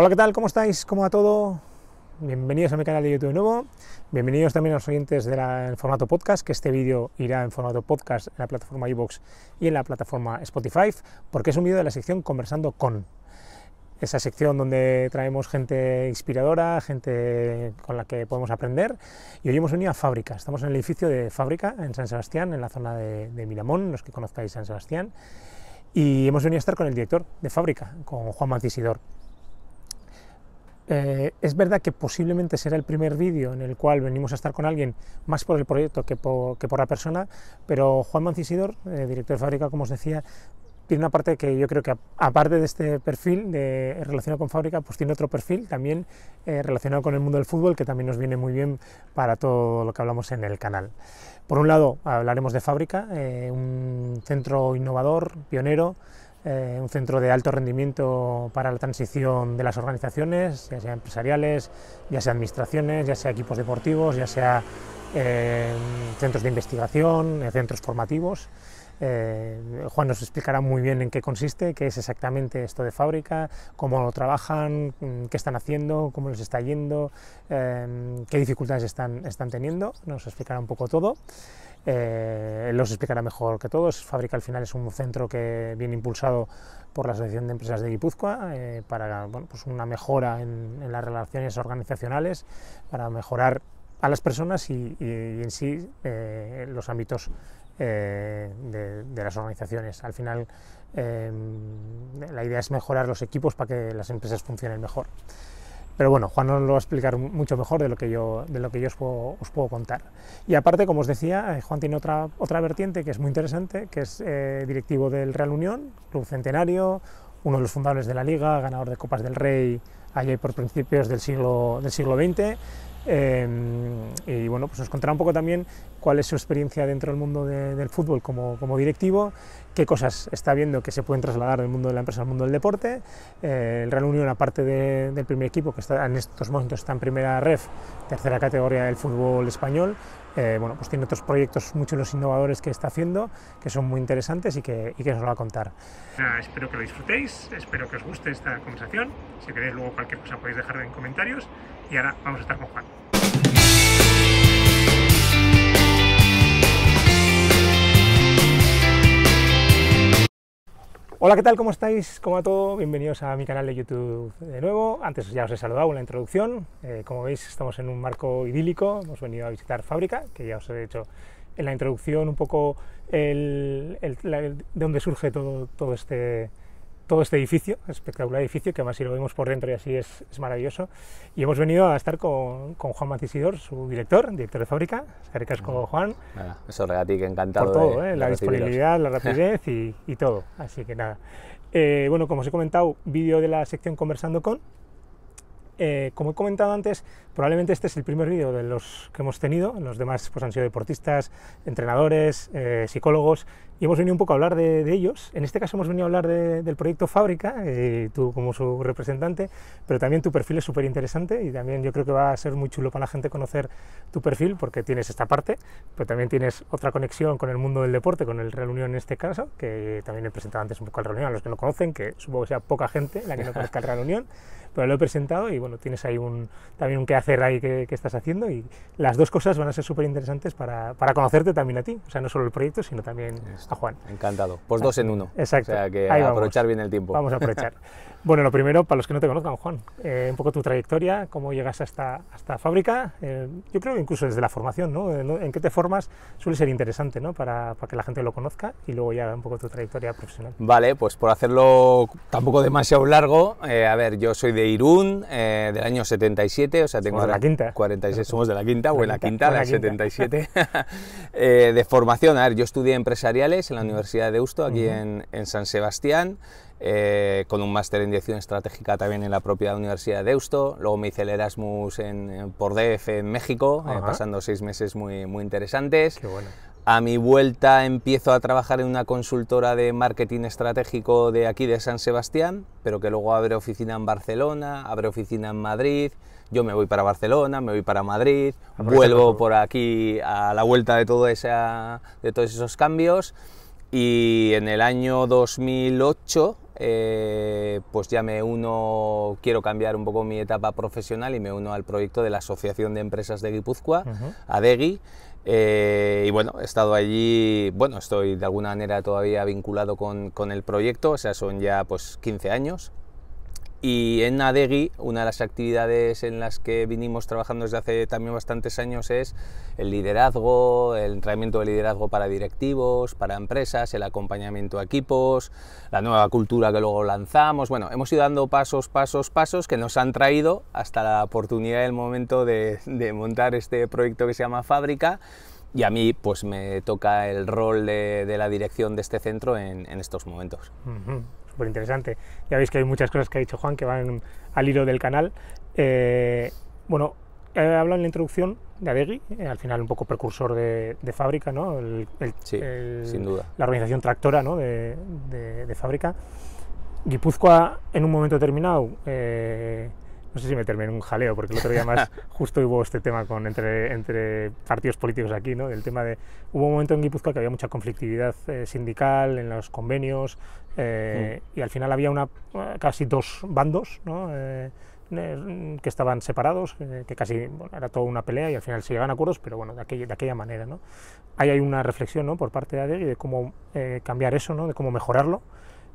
Hola, ¿qué tal? ¿Cómo estáis? ¿Cómo va todo? Bienvenidos a mi canal de YouTube nuevo. Bienvenidos también a los oyentes del de formato podcast, que este vídeo irá en formato podcast en la plataforma iVoox y en la plataforma Spotify, porque es un vídeo de la sección Conversando con. Esa sección donde traemos gente inspiradora, gente con la que podemos aprender. Y hoy hemos venido a Fábrica. Estamos en el edificio de Fábrica, en San Sebastián, en la zona de, Miramón, los que conozcáis San Sebastián. Y hemos venido a estar con el director de Fábrica, con Juan Matisidor. Eh, es verdad que posiblemente será el primer vídeo en el cual venimos a estar con alguien más por el proyecto que por, la persona, pero Juan Mancisidor, eh, director de fábrica, como os decía, tiene una parte que yo creo que aparte de este perfil de, relacionado con fábrica, pues tiene otro perfil también eh, relacionado con el mundo del fútbol que también nos viene muy bien para todo lo que hablamos en el canal. Por un lado, hablaremos de fábrica, un centro innovador, pionero, eh, un centro de alto rendimiento para la transición de las organizaciones, ya sea empresariales, ya sea administraciones, ya sea equipos deportivos, ya sea eh, centros de investigación, eh, centros formativos. Juan nos explicará muy bien en qué consiste, qué es exactamente esto de fábrica, cómo lo trabajan, mm, qué están haciendo, cómo les está yendo, qué dificultades están, están teniendo. Nos explicará un poco todo. Eh, él los explicará mejor que todos. Fábrica al final es un centro que viene impulsado por la Asociación de Empresas de Guipúzcoa eh, para pues una mejora en, las relaciones organizacionales, para mejorar a las personas y, en sí eh, los ámbitos de, las organizaciones. Al final, la idea es mejorar los equipos para que las empresas funcionen mejor. Pero bueno, Juan nos lo va a explicar mucho mejor de lo que yo, de lo que yo os, puedo, contar. Y aparte, como os decía, eh, Juan tiene otra, otra vertiente que es muy interesante, que es eh, directivo del Real Unión, Club Centenario, uno de los fundadores de la Liga, ganador de Copas del Rey allí por principios del siglo, del siglo XX Em, y bueno, pues nos contará un poco también cuál es su experiencia dentro del mundo del fútbol como, directivo, qué cosas está viendo que se pueden trasladar del mundo de la empresa al mundo del deporte. Eh, el Real Unión, aparte del primer equipo, que está, en estos momentos está en primera ref, tercera categoría del fútbol español, eh, bueno, pues tiene otros proyectos de los innovadores que está haciendo, que son muy interesantes y que, os lo va a contar. Ah, espero que lo disfrutéis, espero que os guste esta conversación. Si queréis luego cualquier cosa podéis dejar en comentarios y ahora vamos a estar con Juan. Hola, ¿qué tal? ¿Cómo estáis? Como a todo? Bienvenidos a mi canal de YouTube de nuevo. Antes ya os he saludado en la introducción. Eh, como veis, estamos en un marco idílico. Hemos venido a visitar fábrica, que ya os he dicho en la introducción un poco de dónde surge todo, todo este todo este edificio, espectacular edificio, que además si lo vemos por dentro y así es, maravilloso. Y hemos venido a estar con, Juan Matisidor, su director, director de fábrica. con Juan. eso regati, que encantado. todo, ¿eh? la disponibilidad, la rapidez y, todo. Así que nada. Eh, bueno, como os he comentado, vídeo de la sección Conversando con, eh, como he comentado antes, probablemente este es el primer vídeo de los que hemos tenido, los demás pues, han sido deportistas, entrenadores, eh, psicólogos, y hemos venido un poco a hablar de, ellos. En este caso hemos venido a hablar del proyecto Fábrica, eh, tú como su representante, pero también tu perfil es súper interesante y también yo creo que va a ser muy chulo para la gente conocer tu perfil porque tienes esta parte, pero también tienes otra conexión con el mundo del deporte, con el Real Unión en este caso, que también he presentado antes un poco al Real Unión, a los que no conocen, que supongo que sea poca gente la que no conozca el Real Unión, pero lo he presentado y bueno, tienes ahí un, también un quehacer ahí que, estás haciendo y las dos cosas van a ser súper interesantes para, para, conocerte también a ti, o sea, no solo el proyecto, sino también a Juan. Encantado, pues dos en uno. Exacto. O sea, que aprovechar bien el tiempo. Vamos a aprovechar. Bueno, lo primero, para los que no te conozcan, Juan, eh, un poco tu trayectoria, cómo llegas hasta, esta fábrica. Eh, yo creo que incluso desde la formación, eh, ¿no? En, qué te formas suele ser interesante, ¿no? Para, para, que la gente lo conozca y luego ya un poco tu trayectoria profesional. Vale, pues por hacerlo tampoco demasiado largo, a ver, yo soy de Irún, del año 77, o sea, tengo. de la quinta. 46, somos de la quinta, o en la quinta, la, 77. de formación, a ver, yo estudié empresariales en la Universidad de Usto, aquí en, en San Sebastián. Eh, con un máster en dirección estratégica también en la propia Universidad de Eusto. Luego me hice el Erasmus en, por DF en México, eh, pasando seis meses muy, muy interesantes. A mi vuelta empiezo a trabajar en una consultora de marketing estratégico de aquí de San Sebastián, pero que luego abre oficina en Barcelona, abre oficina en Madrid. Yo me voy para Barcelona, me voy para Madrid, vuelvo por aquí a la vuelta de, todo esa, de todos esos cambios. Y en el año 2008 eh, pues ya me uno, quiero cambiar un poco mi etapa profesional y me uno al proyecto de la Asociación de Empresas de Guipúzcoa, ADEGI. Eh, y bueno, he estado allí, bueno, estoy de alguna manera todavía vinculado con, con, el proyecto, o sea, son ya pues 15 años y en Adegi, una de las actividades en las que vinimos trabajando desde hace también bastantes años es el liderazgo, el entrenamiento de liderazgo para directivos, para empresas, el acompañamiento a equipos, la nueva cultura que luego lanzamos. Bueno, hemos ido dando pasos, pasos, pasos que nos han traído hasta la oportunidad del momento de, montar este proyecto que se llama Fábrica y a mí pues me toca el rol de, la dirección de este centro en, estos momentos interesante. Ya veis que hay muchas cosas que ha dicho Juan que van al hilo del canal. Eh, bueno, he hablado en la introducción de Adegui, eh, al final un poco precursor de, fábrica, ¿no? El, sin duda. La organización tractora ¿no? de, fábrica. Guipúzcoa, en un momento determinado, eh, no sé si me en un jaleo, porque el otro día más justo hubo este tema con, entre, entre partidos políticos aquí, ¿no? El tema de... Hubo un momento en Guipúzcoa que había mucha conflictividad sindical en los convenios, eh, mm. Y al final había una, casi dos bandos ¿no? Eh, eh, que estaban separados, que casi era toda una pelea y al final se llegan a acuerdos, pero bueno, de aquella, manera. ¿no? Ahí hay una reflexión ¿no? por parte de Adegui de cómo cambiar eso, ¿no? de cómo mejorarlo.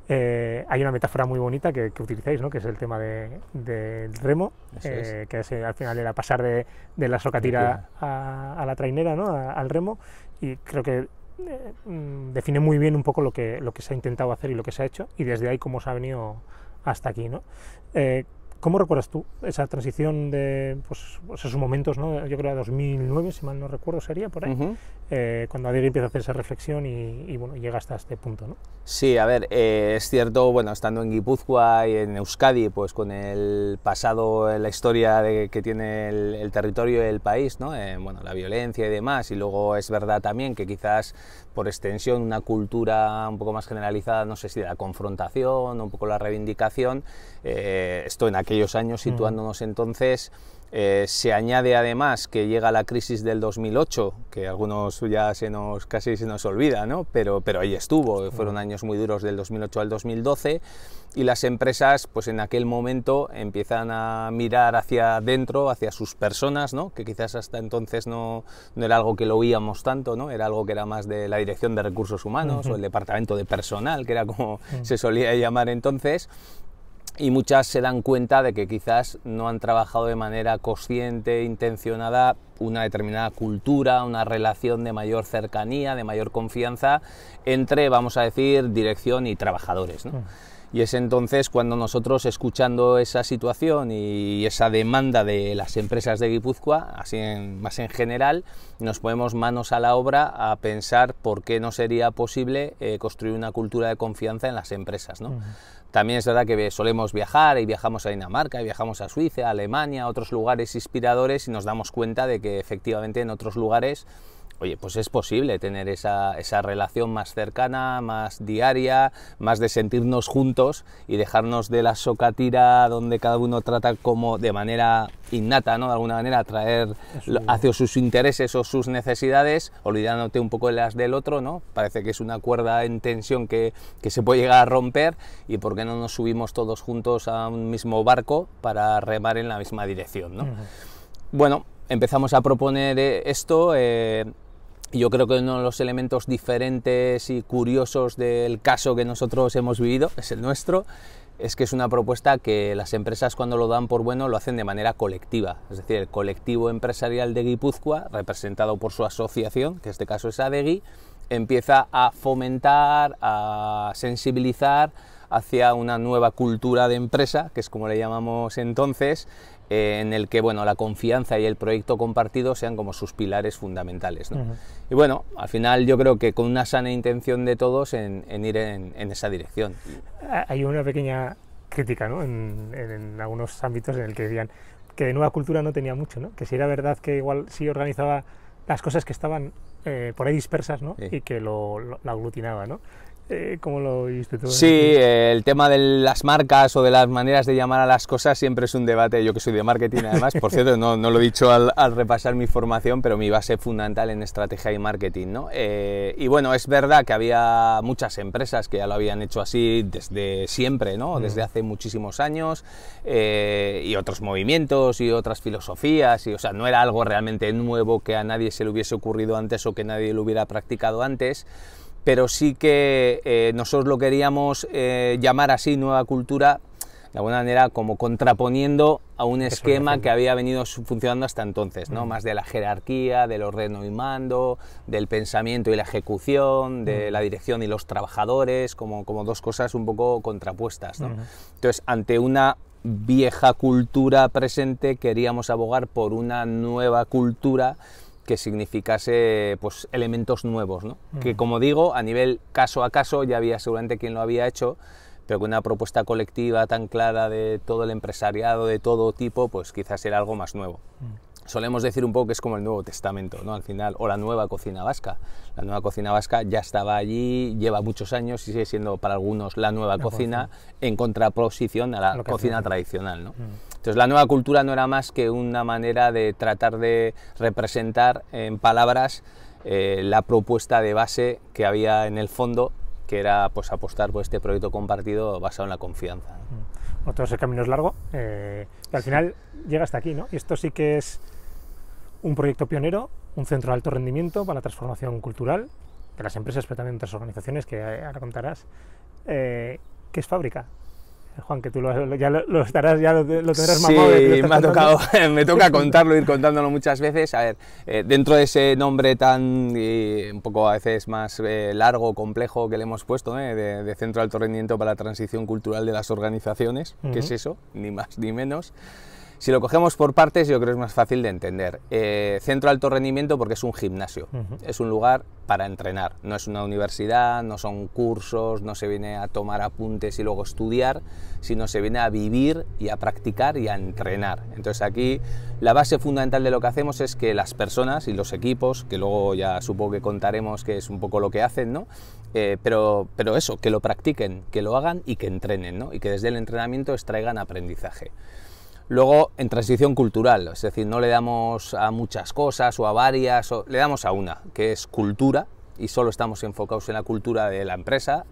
hay una metáfora muy bonita que, utilizáis, ¿no? que es el tema del remo, que al final era pasar de, la socatira a, a, la trainera, ¿no? al remo, y creo que eh, mm, define muy bien un poco lo que, lo que se ha intentado hacer y lo que se ha hecho y desde ahí cómo se ha venido hasta aquí. ¿no? Eh, ¿Cómo recuerdas tú esa transición de pues, esos momentos, ¿no? yo creo que 2009, si mal no recuerdo, sería por ahí, eh, cuando alguien empieza a hacer esa reflexión y, bueno, llega hasta este punto. ¿no? Sí, a ver, eh, es cierto, bueno, estando en Guipúzcoa y en Euskadi, pues con el pasado, la historia que tiene el, territorio y el país, ¿no? Eh, bueno, la violencia y demás, y luego es verdad también que quizás por extensión una cultura un poco más generalizada, no sé si de la confrontación, un poco la reivindicación, esto en aquellos años mm. situándonos entonces eh, se añade además que llega la crisis del 2008, que algunos ya se nos, casi se nos olvida, pero, pero ahí estuvo, fueron años muy duros del 2008 al 2012 y las empresas pues en aquel momento empiezan a mirar hacia adentro, hacia sus personas, ¿no? que quizás hasta entonces no, era algo que lo oíamos tanto, ¿no? era algo que era más de la Dirección de Recursos Humanos o el Departamento de Personal, que era como se solía llamar entonces, y muchas se dan cuenta de que quizás no han trabajado de manera consciente, intencionada, una determinada cultura, una relación de mayor cercanía, de mayor confianza entre, vamos a decir, dirección y trabajadores. Mm. Y es entonces cuando nosotros, escuchando esa situación y esa demanda de las empresas de Guipúzcoa, así más en general, nos ponemos manos a la obra a pensar por qué no sería posible eh, construir una cultura de confianza en las empresas. También es verdad que solemos viajar y viajamos a Dinamarca, y viajamos a Suiza, a Alemania, a otros lugares inspiradores y nos damos cuenta de que efectivamente en otros lugares Oye, pues es posible tener esa, relación más cercana, más diaria, más de sentirnos juntos y dejarnos de la socatira donde cada uno trata como de manera innata, ¿no? De alguna manera atraer hacia sus intereses o sus necesidades, olvidándote un poco de las del otro, ¿no? Parece que es una cuerda en tensión que, se puede llegar a romper y por qué no nos subimos todos juntos a un mismo barco para remar en la misma dirección, ¿no? Bueno, empezamos a proponer eh, esto. Eh, yo creo que uno de los elementos diferentes y curiosos del caso que nosotros hemos vivido, es el nuestro, es que es una propuesta que las empresas cuando lo dan por bueno lo hacen de manera colectiva. Es decir, el colectivo empresarial de Guipúzcoa, representado por su asociación, que en este caso es ADEGI, empieza a fomentar, a sensibilizar hacia una nueva cultura de empresa, que es como le llamamos entonces, eh, en el que bueno, la confianza y el proyecto compartido sean como sus pilares fundamentales. Y bueno, al final yo creo que con una sana intención de todos en, ir en, esa dirección. Ah, hay una pequeña crítica en, algunos ámbitos en el que decían que de nueva cultura no tenía mucho, que si era verdad que igual sí organizaba las cosas que estaban eh, por ahí dispersas y que lo, aglutinaba. ¿no? Eh, ¿Cómo lo viste tú? Sí, el tema de las marcas o de las maneras de llamar a las cosas siempre es un debate. Yo que soy de marketing, además, por cierto, no, lo he dicho al, repasar mi formación, pero mi base fundamental en estrategia y marketing. Eh, y bueno, es verdad que había muchas empresas que ya lo habían hecho así desde siempre, ¿no? Mm. desde hace muchísimos años, eh, y otros movimientos y otras filosofías. Y, o sea, no era algo realmente nuevo que a nadie se le hubiese ocurrido antes o que nadie lo hubiera practicado antes pero sí que eh, nosotros lo queríamos eh, llamar así, nueva cultura, de alguna manera como contraponiendo a un esquema que había venido funcionando hasta entonces, ¿no? Mm. Más de la jerarquía, del ordeno y mando, del pensamiento y la ejecución, de mm. la dirección y los trabajadores, como, como dos cosas un poco contrapuestas, Entonces, ante una vieja cultura presente, queríamos abogar por una nueva cultura que significase pues, elementos nuevos, que como digo, a nivel caso a caso ya había seguramente quien lo había hecho, pero con una propuesta colectiva tan clara de todo el empresariado, de todo tipo, pues quizás era algo más nuevo. Mm. solemos decir un poco que es como el Nuevo Testamento, ¿no? Al final, o la nueva cocina vasca. La nueva cocina vasca ya estaba allí, lleva muchos años y sigue siendo para algunos la nueva cocina, en contraposición a la cocina tradicional, ¿no? Mm. Entonces la nueva cultura no era más que una manera de tratar de representar en palabras eh, la propuesta de base que había en el fondo, que era pues, apostar por este proyecto compartido basado en la confianza. Mm. Otro ese camino es largo, eh, al final llega hasta aquí, ¿no? esto sí que es un proyecto pionero, un centro de alto rendimiento para la transformación cultural de las empresas, pero también otras organizaciones que eh, ahora contarás, eh, que es fábrica. Juan, que tú lo, ya lo, estarás, ya lo, tendrás sí, mamado. me toca contarlo, ir contándolo muchas veces. A ver, eh, dentro de ese nombre tan, eh, un poco a veces más eh, largo, complejo que le hemos puesto, eh, de, de, Centro Alto Rendimiento para la Transición Cultural de las Organizaciones, ¿qué es eso? Ni más ni menos. Si lo cogemos por partes, yo creo que es más fácil de entender. Eh, centro alto rendimiento porque es un gimnasio, es un lugar para entrenar, no es una universidad, no son cursos, no se viene a tomar apuntes y luego estudiar, sino se viene a vivir y a practicar y a entrenar. Entonces aquí la base fundamental de lo que hacemos es que las personas y los equipos, que luego ya supongo que contaremos que es un poco lo que hacen, ¿no? Eh, pero, pero eso, que lo practiquen, que lo hagan y que entrenen, ¿no? Y que desde el entrenamiento extraigan aprendizaje luego en transición cultural, es decir, no le damos a muchas cosas o a varias, o, le damos a una, que es cultura, y solo estamos enfocados en la cultura de la empresa,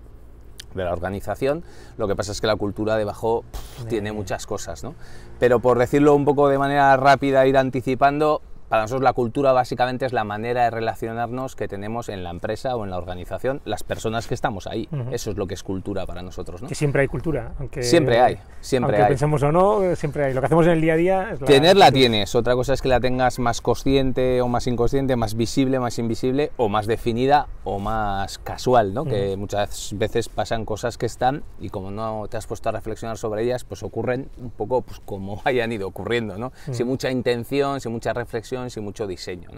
de la organización, lo que pasa es que la cultura debajo tiene muchas cosas, ¿no? Pero por decirlo un poco de manera rápida, ir anticipando, para nosotros la cultura básicamente es la manera de relacionarnos que tenemos en la empresa o en la organización, las personas que estamos ahí. Eso es lo que es cultura para nosotros. ¿no? Que siempre hay cultura. Aunque, siempre hay, siempre aunque pensemos o no, siempre hay. Lo que hacemos en el día a día es la Tenerla tienes. Otra cosa es que la tengas más consciente o más inconsciente, más visible, más invisible, o más definida o más casual, ¿no? Que muchas veces pasan cosas que están y como no te has puesto a reflexionar sobre ellas, pues ocurren un poco pues, como hayan ido ocurriendo, ¿no? Sin mucha intención, sin mucha reflexión y mucho diseño.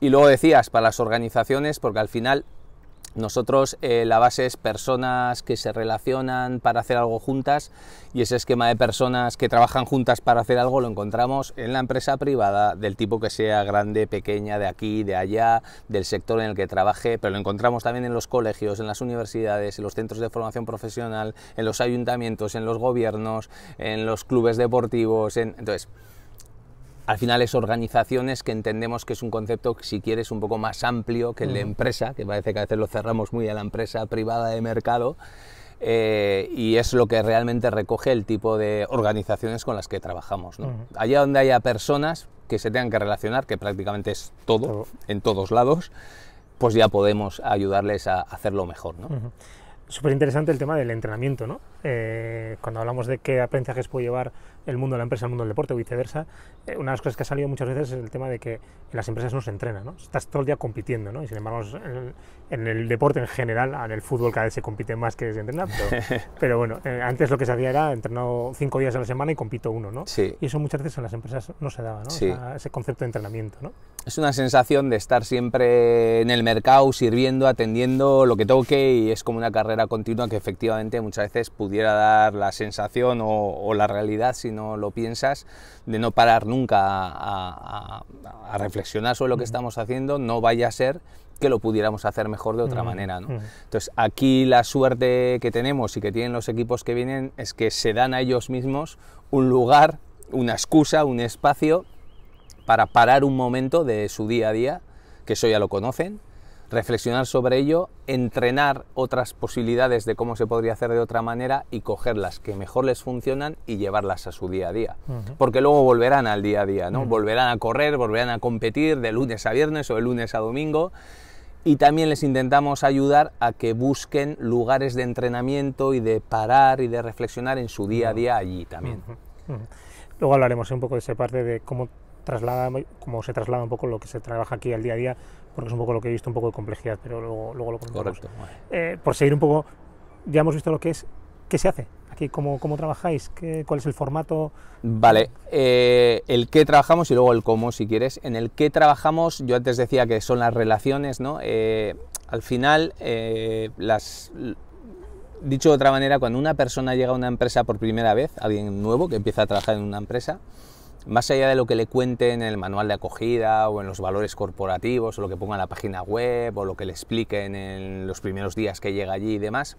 Y luego decías, para las organizaciones, porque al final nosotros eh, la base es personas que se relacionan para hacer algo juntas y ese esquema de personas que trabajan juntas para hacer algo lo encontramos en la empresa privada del tipo que sea grande, pequeña, de aquí, de allá, del sector en el que trabaje, pero lo encontramos también en los colegios, en las universidades, en los centros de formación profesional, en los ayuntamientos, en los gobiernos, en los clubes deportivos, en... entonces al final es organizaciones que entendemos que es un concepto, si quieres, un poco más amplio que el de empresa, que parece que a veces lo cerramos muy a la empresa privada de mercado, eh, y es lo que realmente recoge el tipo de organizaciones con las que trabajamos. Allá donde haya personas que se tengan que relacionar, que prácticamente es todo, en todos lados, pues ya podemos ayudarles a hacerlo mejor súper interesante el tema del entrenamiento, ¿no? Eh, cuando hablamos de qué aprendizajes puede llevar el mundo de la empresa al mundo del deporte o viceversa, eh, una de las cosas que ha salido muchas veces es el tema de que en las empresas no se entrena, ¿no? Estás todo el día compitiendo, ¿no? Y sin embargo, en, el, deporte en general, en el fútbol cada vez se compite más que se entrena, pero, pero bueno, eh, antes lo que se hacía era entrenar cinco días a la semana y compito uno, ¿no? Y eso muchas veces en las empresas no se daba, ¿no? ese concepto de entrenamiento, ¿no? es una sensación de estar siempre en el mercado, sirviendo, atendiendo lo que toque y es como una carrera continua que efectivamente muchas veces pudiera dar la sensación o, la realidad, si no lo piensas, de no parar nunca a, reflexionar sobre lo que estamos haciendo, no vaya a ser que lo pudiéramos hacer mejor de otra manera. Entonces, aquí la suerte que tenemos y que tienen los equipos que vienen es que se dan a ellos mismos un lugar, una excusa, un espacio para parar un momento de su día a día, que eso ya lo conocen, reflexionar sobre ello, entrenar otras posibilidades de cómo se podría hacer de otra manera y coger las que mejor les funcionan y llevarlas a su día a día. Porque luego volverán al día a día, ¿no? Volverán a correr, volverán a competir de lunes a viernes o de lunes a domingo. Y también les intentamos ayudar a que busquen lugares de entrenamiento y de parar y de reflexionar en su día a día allí también. Luego hablaremos un poco de esa parte de cómo traslada, como se traslada un poco lo que se trabaja aquí al día a día, porque es un poco lo que he visto, un poco de complejidad, pero luego, luego lo Correcto. Eh, por seguir un poco, ya hemos visto lo que es, ¿qué se hace? Aquí, ¿cómo, cómo trabajáis? ¿Qué, ¿Cuál es el formato? Vale, eh, el qué trabajamos y luego el cómo, si quieres. En el qué trabajamos, yo antes decía que son las relaciones, ¿no? Eh, al final, las, dicho de otra manera, cuando una persona llega a una empresa por primera vez, alguien nuevo que empieza a trabajar en una empresa, más allá de lo que le cuenten en el manual de acogida o en los valores corporativos o lo que ponga en la página web o lo que le expliquen en los primeros días que llega allí y demás,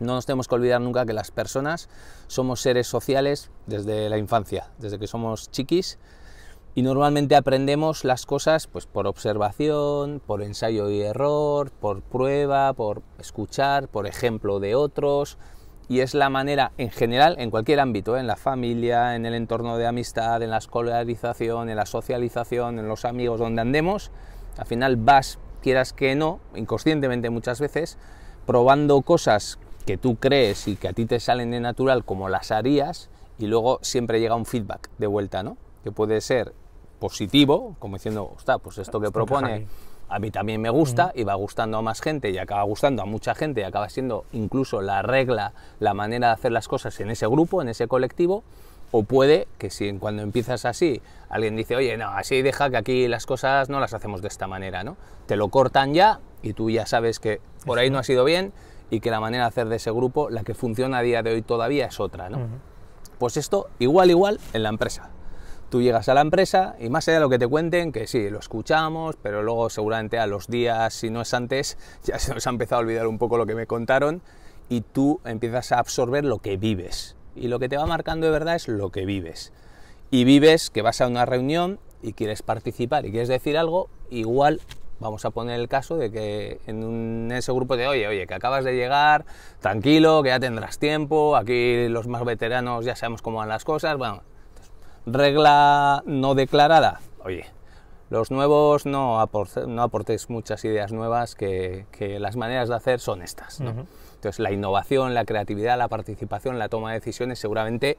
no nos tenemos que olvidar nunca que las personas somos seres sociales desde la infancia, desde que somos chiquis y normalmente aprendemos las cosas pues por observación, por ensayo y error, por prueba, por escuchar, por ejemplo de otros, y es la manera en general, en cualquier ámbito, en la familia, en el entorno de amistad, en la escolarización, en la socialización, en los amigos, donde andemos, al final vas, quieras que no, inconscientemente muchas veces, probando cosas que tú crees y que a ti te salen de natural como las harías y luego siempre llega un feedback de vuelta, ¿no? Que puede ser positivo, como diciendo, está pues esto que propone a mí también me gusta y va gustando a más gente y acaba gustando a mucha gente y acaba siendo incluso la regla, la manera de hacer las cosas en ese grupo, en ese colectivo. O puede que si cuando empiezas así alguien dice, oye, no, así deja que aquí las cosas no las hacemos de esta manera, ¿no? Te lo cortan ya y tú ya sabes que por ahí no ha sido bien y que la manera de hacer de ese grupo, la que funciona a día de hoy todavía es otra, ¿no? Pues esto igual, igual en la empresa. Tú llegas a la empresa y más allá de lo que te cuenten, que sí, lo escuchamos, pero luego seguramente a los días, si no es antes, ya se nos ha empezado a olvidar un poco lo que me contaron y tú empiezas a absorber lo que vives. Y lo que te va marcando de verdad es lo que vives. Y vives que vas a una reunión y quieres participar y quieres decir algo, igual vamos a poner el caso de que en, ese grupo de, oye, oye, que acabas de llegar, tranquilo, que ya tendrás tiempo, aquí los más veteranos ya sabemos cómo van las cosas, bueno, Regla no declarada. Oye, los nuevos no, no aportéis muchas ideas nuevas, que, las maneras de hacer son estas. Entonces, la innovación, la creatividad, la participación, la toma de decisiones seguramente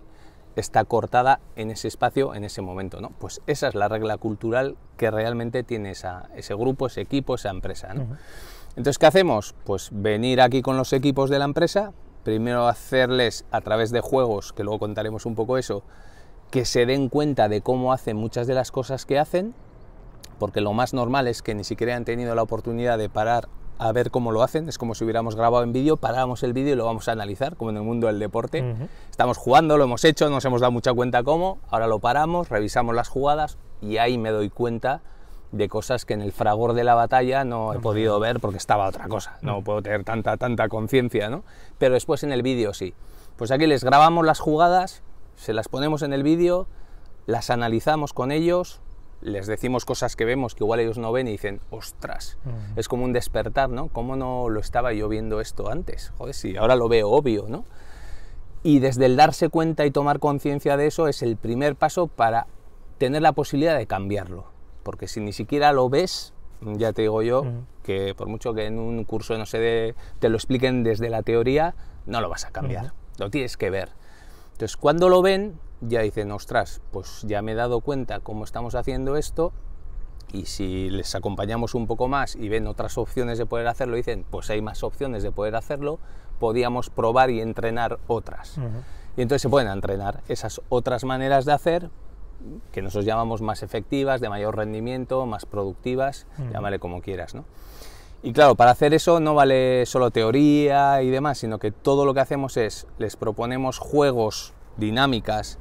está cortada en ese espacio, en ese momento. ¿no? Pues esa es la regla cultural que realmente tiene ese grupo, ese equipo, esa empresa. Entonces, ¿qué hacemos? Pues venir aquí con los equipos de la empresa, primero hacerles a través de juegos, que luego contaremos un poco eso, que se den cuenta de cómo hacen muchas de las cosas que hacen, porque lo más normal es que ni siquiera han tenido la oportunidad de parar a ver cómo lo hacen, es como si hubiéramos grabado en vídeo, paramos el vídeo y lo vamos a analizar, como en el mundo del deporte. Estamos jugando, lo hemos hecho, nos hemos dado mucha cuenta cómo, ahora lo paramos, revisamos las jugadas y ahí me doy cuenta de cosas que en el fragor de la batalla no he podido ver porque estaba otra cosa, no puedo tener tanta, tanta conciencia, ¿no? Pero después en el vídeo sí. Pues aquí les grabamos las jugadas, se las ponemos en el vídeo, las analizamos con ellos, les decimos cosas que vemos que igual ellos no ven y dicen, ostras, mm. es como un despertar, ¿no? ¿Cómo no lo estaba yo viendo esto antes? Joder, si ahora lo veo obvio, ¿no? Y desde el darse cuenta y tomar conciencia de eso es el primer paso para tener la posibilidad de cambiarlo. Porque si ni siquiera lo ves, ya te digo yo, mm. que por mucho que en un curso, no sé, te lo expliquen desde la teoría, no lo vas a cambiar. Lo tienes que ver. Entonces, cuando lo ven, ya dicen, ostras, pues ya me he dado cuenta cómo estamos haciendo esto, y si les acompañamos un poco más y ven otras opciones de poder hacerlo, dicen, pues hay más opciones de poder hacerlo, podíamos probar y entrenar otras. Y entonces se pueden entrenar esas otras maneras de hacer que nosotros llamamos más efectivas, de mayor rendimiento, más productivas, llámale como quieras, ¿no? Y claro, para hacer eso no vale solo teoría y demás, sino que todo lo que hacemos es, les proponemos juegos, dinámicas,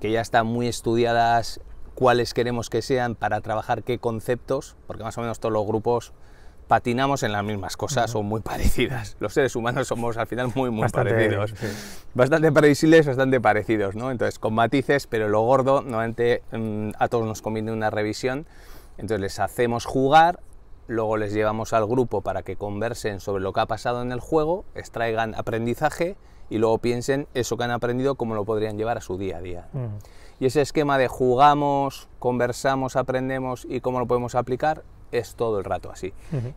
que ya están muy estudiadas, cuáles queremos que sean, para trabajar qué conceptos, porque más o menos todos los grupos patinamos en las mismas cosas son o muy parecidas. Los seres humanos somos al final muy, muy bastante, parecidos. Bastante previsibles, bastante parecidos, ¿no? Entonces, con matices, pero lo gordo, normalmente mm, a todos nos conviene una revisión. Entonces les hacemos jugar luego les llevamos al grupo para que conversen sobre lo que ha pasado en el juego, extraigan aprendizaje y luego piensen eso que han aprendido, cómo lo podrían llevar a su día a día. Y ese esquema de jugamos, conversamos, aprendemos y cómo lo podemos aplicar es todo el rato así.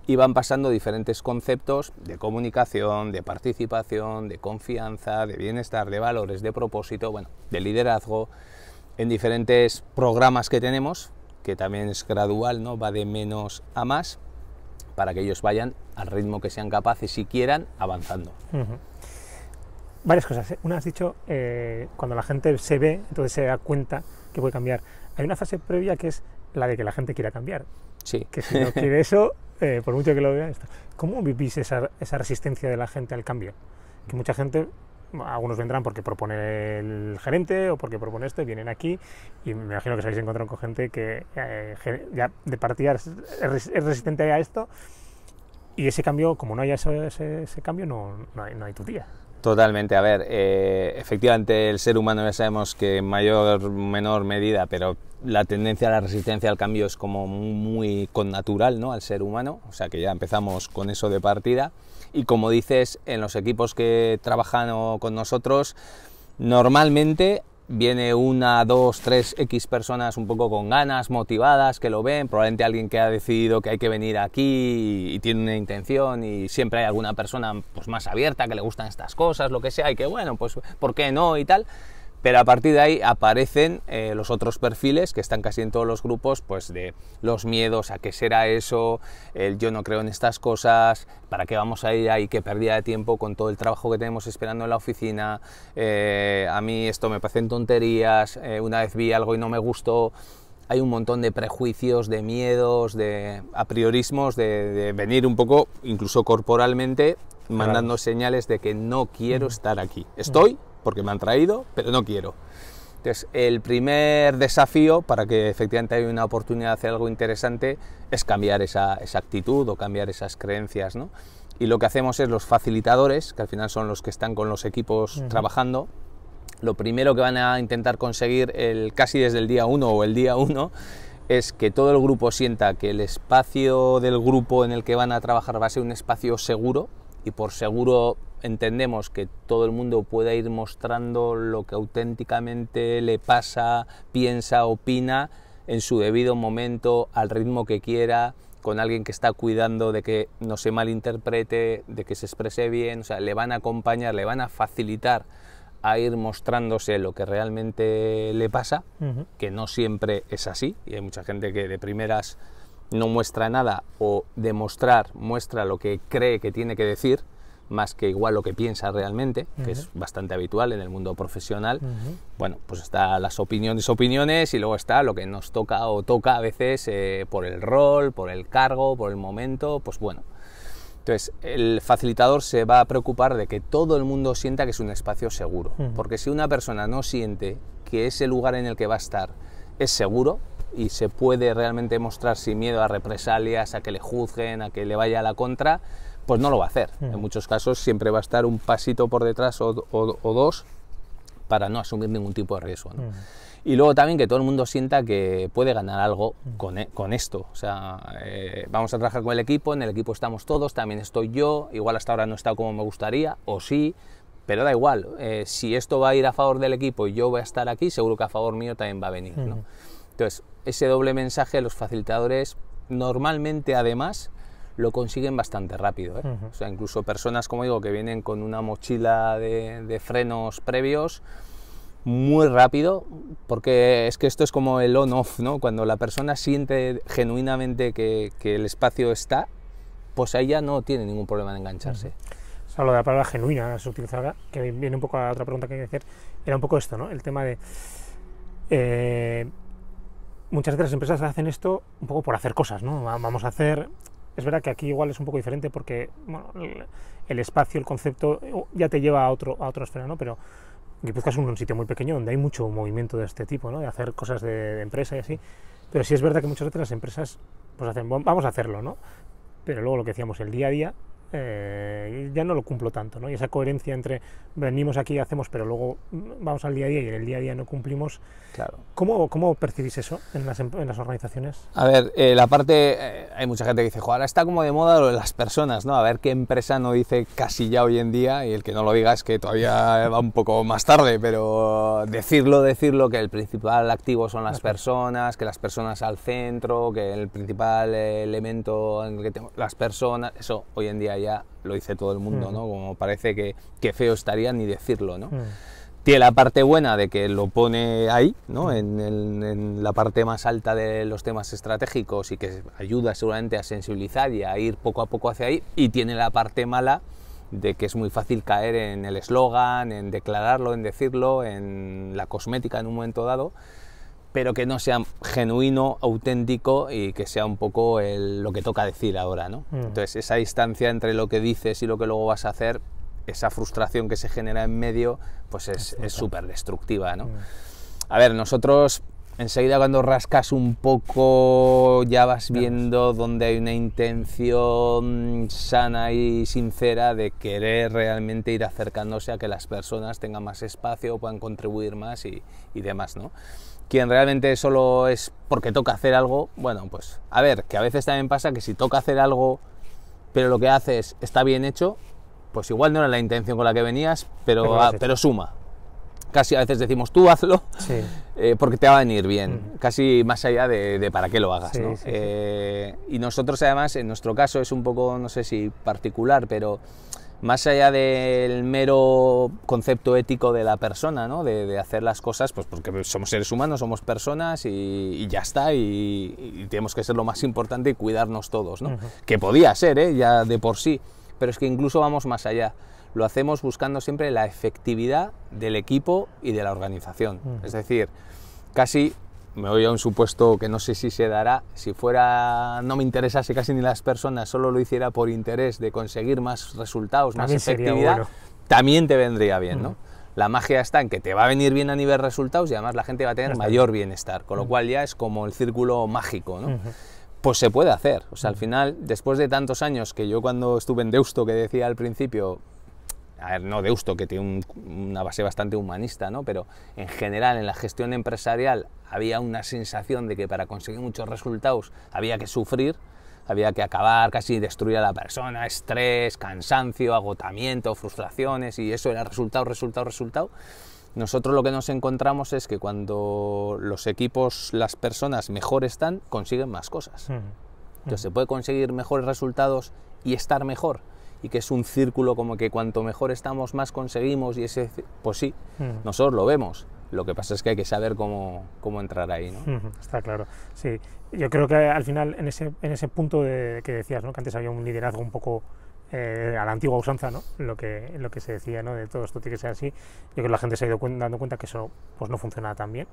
Y van pasando diferentes conceptos de comunicación, de participación, de confianza, de bienestar, de valores, de propósito, bueno, de liderazgo, en diferentes programas que tenemos que también es gradual, ¿no? va de menos a más, para que ellos vayan al ritmo que sean capaces y quieran avanzando. Varias cosas. ¿eh? Una has dicho, eh, cuando la gente se ve, entonces se da cuenta que puede cambiar. Hay una fase previa que es la de que la gente quiera cambiar. Sí. Que si no quiere eso, eh, por mucho que lo vea, está. ¿cómo vivís esa, esa resistencia de la gente al cambio? Que mucha gente algunos vendrán porque propone el gerente o porque propone esto y vienen aquí y me imagino que os habéis encontrado con gente que eh, ya de partida es, resistente a esto y ese cambio, como no haya ese, cambio, no, no, hay, no tu día. Totalmente, a ver, eh, efectivamente el ser humano ya sabemos que en mayor o menor medida, pero la tendencia a la resistencia al cambio es como muy, con connatural ¿no? al ser humano, o sea que ya empezamos con eso de partida y como dices, en los equipos que trabajan con nosotros, normalmente viene una, dos, tres X personas un poco con ganas, motivadas, que lo ven, probablemente alguien que ha decidido que hay que venir aquí y, tiene una intención y siempre hay alguna persona pues, más abierta que le gustan estas cosas, lo que sea, y que bueno, pues ¿por qué no? y tal pero a partir de ahí aparecen eh, los otros perfiles que están casi en todos los grupos, pues de los miedos a qué será eso, el yo no creo en estas cosas, para qué vamos a ir ahí, qué pérdida de tiempo con todo el trabajo que tenemos esperando en la oficina, eh, a mí esto me parecen tonterías, eh, una vez vi algo y no me gustó, hay un montón de prejuicios, de miedos, de a priorismos, de, venir un poco, incluso corporalmente, mandando señales de que no quiero estar aquí. Estoy, porque me han traído, pero no quiero. Entonces, el primer desafío para que efectivamente haya una oportunidad de hacer algo interesante es cambiar esa, esa actitud o cambiar esas creencias, ¿no? Y lo que hacemos es los facilitadores, que al final son los que están con los equipos trabajando, lo primero que van a intentar conseguir el, casi desde el día 1 o el día 1 es que todo el grupo sienta que el espacio del grupo en el que van a trabajar va a ser un espacio seguro y por seguro entendemos que todo el mundo pueda ir mostrando lo que auténticamente le pasa, piensa, opina en su debido momento, al ritmo que quiera, con alguien que está cuidando de que no se malinterprete, de que se exprese bien, o sea, le van a acompañar, le van a facilitar a ir mostrándose lo que realmente le pasa, que no siempre es así, y hay mucha gente que de primeras no muestra nada o demostrar muestra lo que cree que tiene que decir, más que igual lo que piensa realmente, que es bastante habitual en el mundo profesional. Bueno, pues está las opiniones, opiniones y luego está lo que nos toca o toca a veces eh, por el rol, por el cargo, por el momento, pues bueno. Entonces, el facilitador se va a preocupar de que todo el mundo sienta que es un espacio seguro, porque si una persona no siente que ese lugar en el que va a estar es seguro, y se puede realmente mostrar sin miedo a represalias, a que le juzguen, a que le vaya a la contra, pues no lo va a hacer. Hmm. En muchos casos siempre va a estar un pasito por detrás o, dos para no asumir ningún tipo de riesgo. Hmm. Y luego también que todo el mundo sienta que puede ganar algo hmm. e, con, esto. O sea, eh, vamos a trabajar con el equipo, en el equipo estamos todos, también estoy yo, igual hasta ahora no he estado como me gustaría, o sí, pero da igual, eh, si esto va a ir a favor del equipo y yo voy a estar aquí, seguro que a favor mío también va a venir. Entonces, ese doble mensaje a los facilitadores normalmente además lo consiguen bastante rápido. ¿eh? O sea, incluso personas, como digo, que vienen con una mochila de, frenos previos, muy rápido, porque es que esto es como el on-off, ¿no? Cuando la persona siente genuinamente que, el espacio está, pues ahí ya no tiene ningún problema de engancharse. o sea, lo de la palabra genuina se utilizaba, que viene un poco a otra pregunta que quería hacer, era un poco esto, ¿no? El tema de... Eh, muchas de las empresas hacen esto un poco por hacer cosas, ¿no? Vamos a hacer es verdad que aquí igual es un poco diferente porque el espacio, el concepto eh, oh, ya te lleva a otro a otra esfera, ¿no? Pero Guipúzcoa es un, un sitio muy pequeño donde hay mucho movimiento de este tipo, ¿no? De hacer cosas de, de empresa y así. Pero sí es verdad que muchas veces las empresas pues hacen, vamos a hacerlo, ¿no? Pero luego lo que decíamos, el día a día eh, ya no lo cumplo tanto, ¿no? Y esa coherencia entre venimos aquí y hacemos, pero luego vamos al día a día y en el día a día no cumplimos. Claro. ¿Cómo, cómo percibís eso en las, en las organizaciones? A ver, eh, la parte, eh, hay mucha gente que dice, ahora está como de moda lo de las personas, ¿no? A ver qué empresa no dice casi ya hoy en día, y el que no lo diga es que todavía va un poco más tarde, pero decirlo, decirlo, que el principal activo son las personas, que las personas al centro, que el principal elemento en el que tengo las personas, eso hoy en día ya lo dice todo el mundo, ¿no? Como parece que, que, feo estaría ni decirlo, ¿no? Tiene la parte buena de que lo pone ahí, ¿no? en, la parte más alta de los temas estratégicos y que ayuda seguramente a sensibilizar y a ir poco a poco hacia ahí. Y tiene la parte mala de que es muy fácil caer en el eslogan, en declararlo, en decirlo, en la cosmética en un momento dado pero que no sea genuino, auténtico y que sea un poco lo que toca decir ahora, ¿no? Mm. Entonces, esa distancia entre lo que dices y lo que luego vas a hacer, esa frustración que se genera en medio, pues es súper destructiva, ¿no? Mm. A ver, nosotros enseguida cuando rascas un poco ya vas viendo dónde hay una intención sana y sincera de querer realmente ir acercándose a que las personas tengan más espacio, puedan contribuir más y, y demás, ¿no? quien realmente solo es porque toca hacer algo, bueno, pues a ver, que a veces también pasa que si toca hacer algo, pero lo que haces está bien hecho, pues igual no era la intención con la que venías, pero, pero, suma. Casi a veces decimos tú hazlo eh, porque te va a venir bien, mm. casi más allá de, para qué lo hagas. ¿no? Eh, y nosotros además, en nuestro caso es un poco, no sé si particular, pero más allá del mero concepto ético de la persona, ¿no? de, hacer las cosas, pues porque somos seres humanos, somos personas y, ya está, y, tenemos que ser lo más importante y cuidarnos todos, ¿no? que podía ser ¿eh? ya de por sí, pero es que incluso vamos más allá. Lo hacemos buscando siempre la efectividad del equipo y de la organización. Es decir, casi me voy a un supuesto que no sé si se dará, si fuera no me interesase casi ni las personas, solo lo hiciera por interés de conseguir más resultados, más efectividad, también te vendría bien, ¿no? La magia está en que te va a venir bien a nivel resultados y además la gente va a tener mayor bienestar, con lo cual ya es como el círculo mágico, ¿no? Pues se puede hacer. O sea, al final, después de tantos años que yo cuando estuve en Deusto, que decía al principio, a ver, no Deusto, que tiene una base bastante humanista, ¿no? pero en general en la gestión empresarial había una sensación de que para conseguir muchos resultados había que sufrir, había que acabar, casi destruir a la persona, estrés, cansancio, agotamiento, frustraciones, y eso era resultado, resultado, resultado. Nosotros lo que nos encontramos es que cuando los equipos, las personas mejor están, consiguen más cosas. Entonces, ¿se puede conseguir mejores resultados y estar mejor? y que es un círculo como que cuanto mejor estamos, más conseguimos y ese... Pues sí, mm. nosotros lo vemos. Lo que pasa es que hay que saber cómo, cómo entrar ahí, ¿no? está claro, sí. Yo creo que al final, en ese, en ese punto de, que decías, ¿no? que antes había un liderazgo un poco eh, a la antigua usanza, ¿no? Lo que, lo que se decía, ¿no? De todo esto tiene que ser así. Yo creo que la gente se ha ido dando cuenta que eso pues no funciona tan bien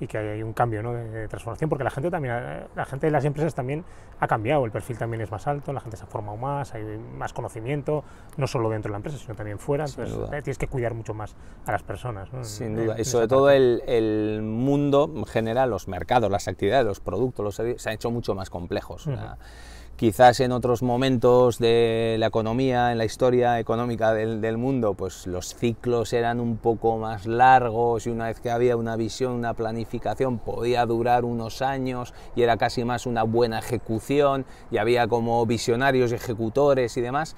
y que hay, un cambio, ¿no? De, transformación, porque la gente también, eh, la gente de las empresas también ha cambiado, el perfil también es más alto, la gente se ha formado más, hay más conocimiento, no solo dentro de la empresa, sino también fuera. entonces eh, tienes que cuidar mucho más a las personas. Sin duda. y sobre todo el, el, mundo en general, los mercados, las actividades, los productos, los se han hecho mucho más complejos. Quizás en otros momentos de la economía, en la historia económica del, mundo, pues los ciclos eran un poco más largos y una vez que había una visión, una planificación, podía durar unos años y era casi más una buena ejecución y había como visionarios ejecutores y demás.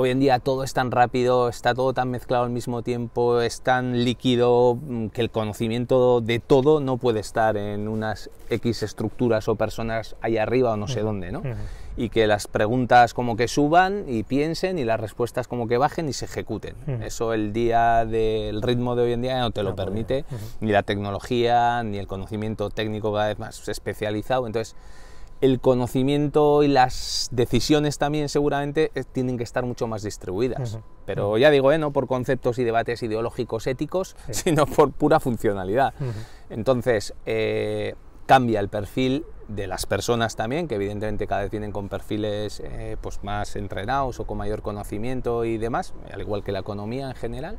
Hoy en día todo es tan rápido, está todo tan mezclado al mismo tiempo, es tan líquido mm, que el conocimiento de todo no puede estar en unas X estructuras o personas ahí arriba o no sé dónde, ¿no? Y que las preguntas como que suban y piensen y las respuestas como que bajen y se ejecuten. Eso el día del ritmo de hoy en día no te lo permite, ni la tecnología, ni el conocimiento técnico cada vez más especializado. Entonces, el conocimiento y las decisiones también seguramente eh, tienen que estar mucho más distribuidas. Pero ya digo, ¿eh? no por conceptos y debates ideológicos éticos, sino por pura funcionalidad. Entonces, eh, cambia el perfil de las personas también, que evidentemente cada vez tienen con perfiles eh, pues más entrenados o con mayor conocimiento y demás, al igual que la economía en general,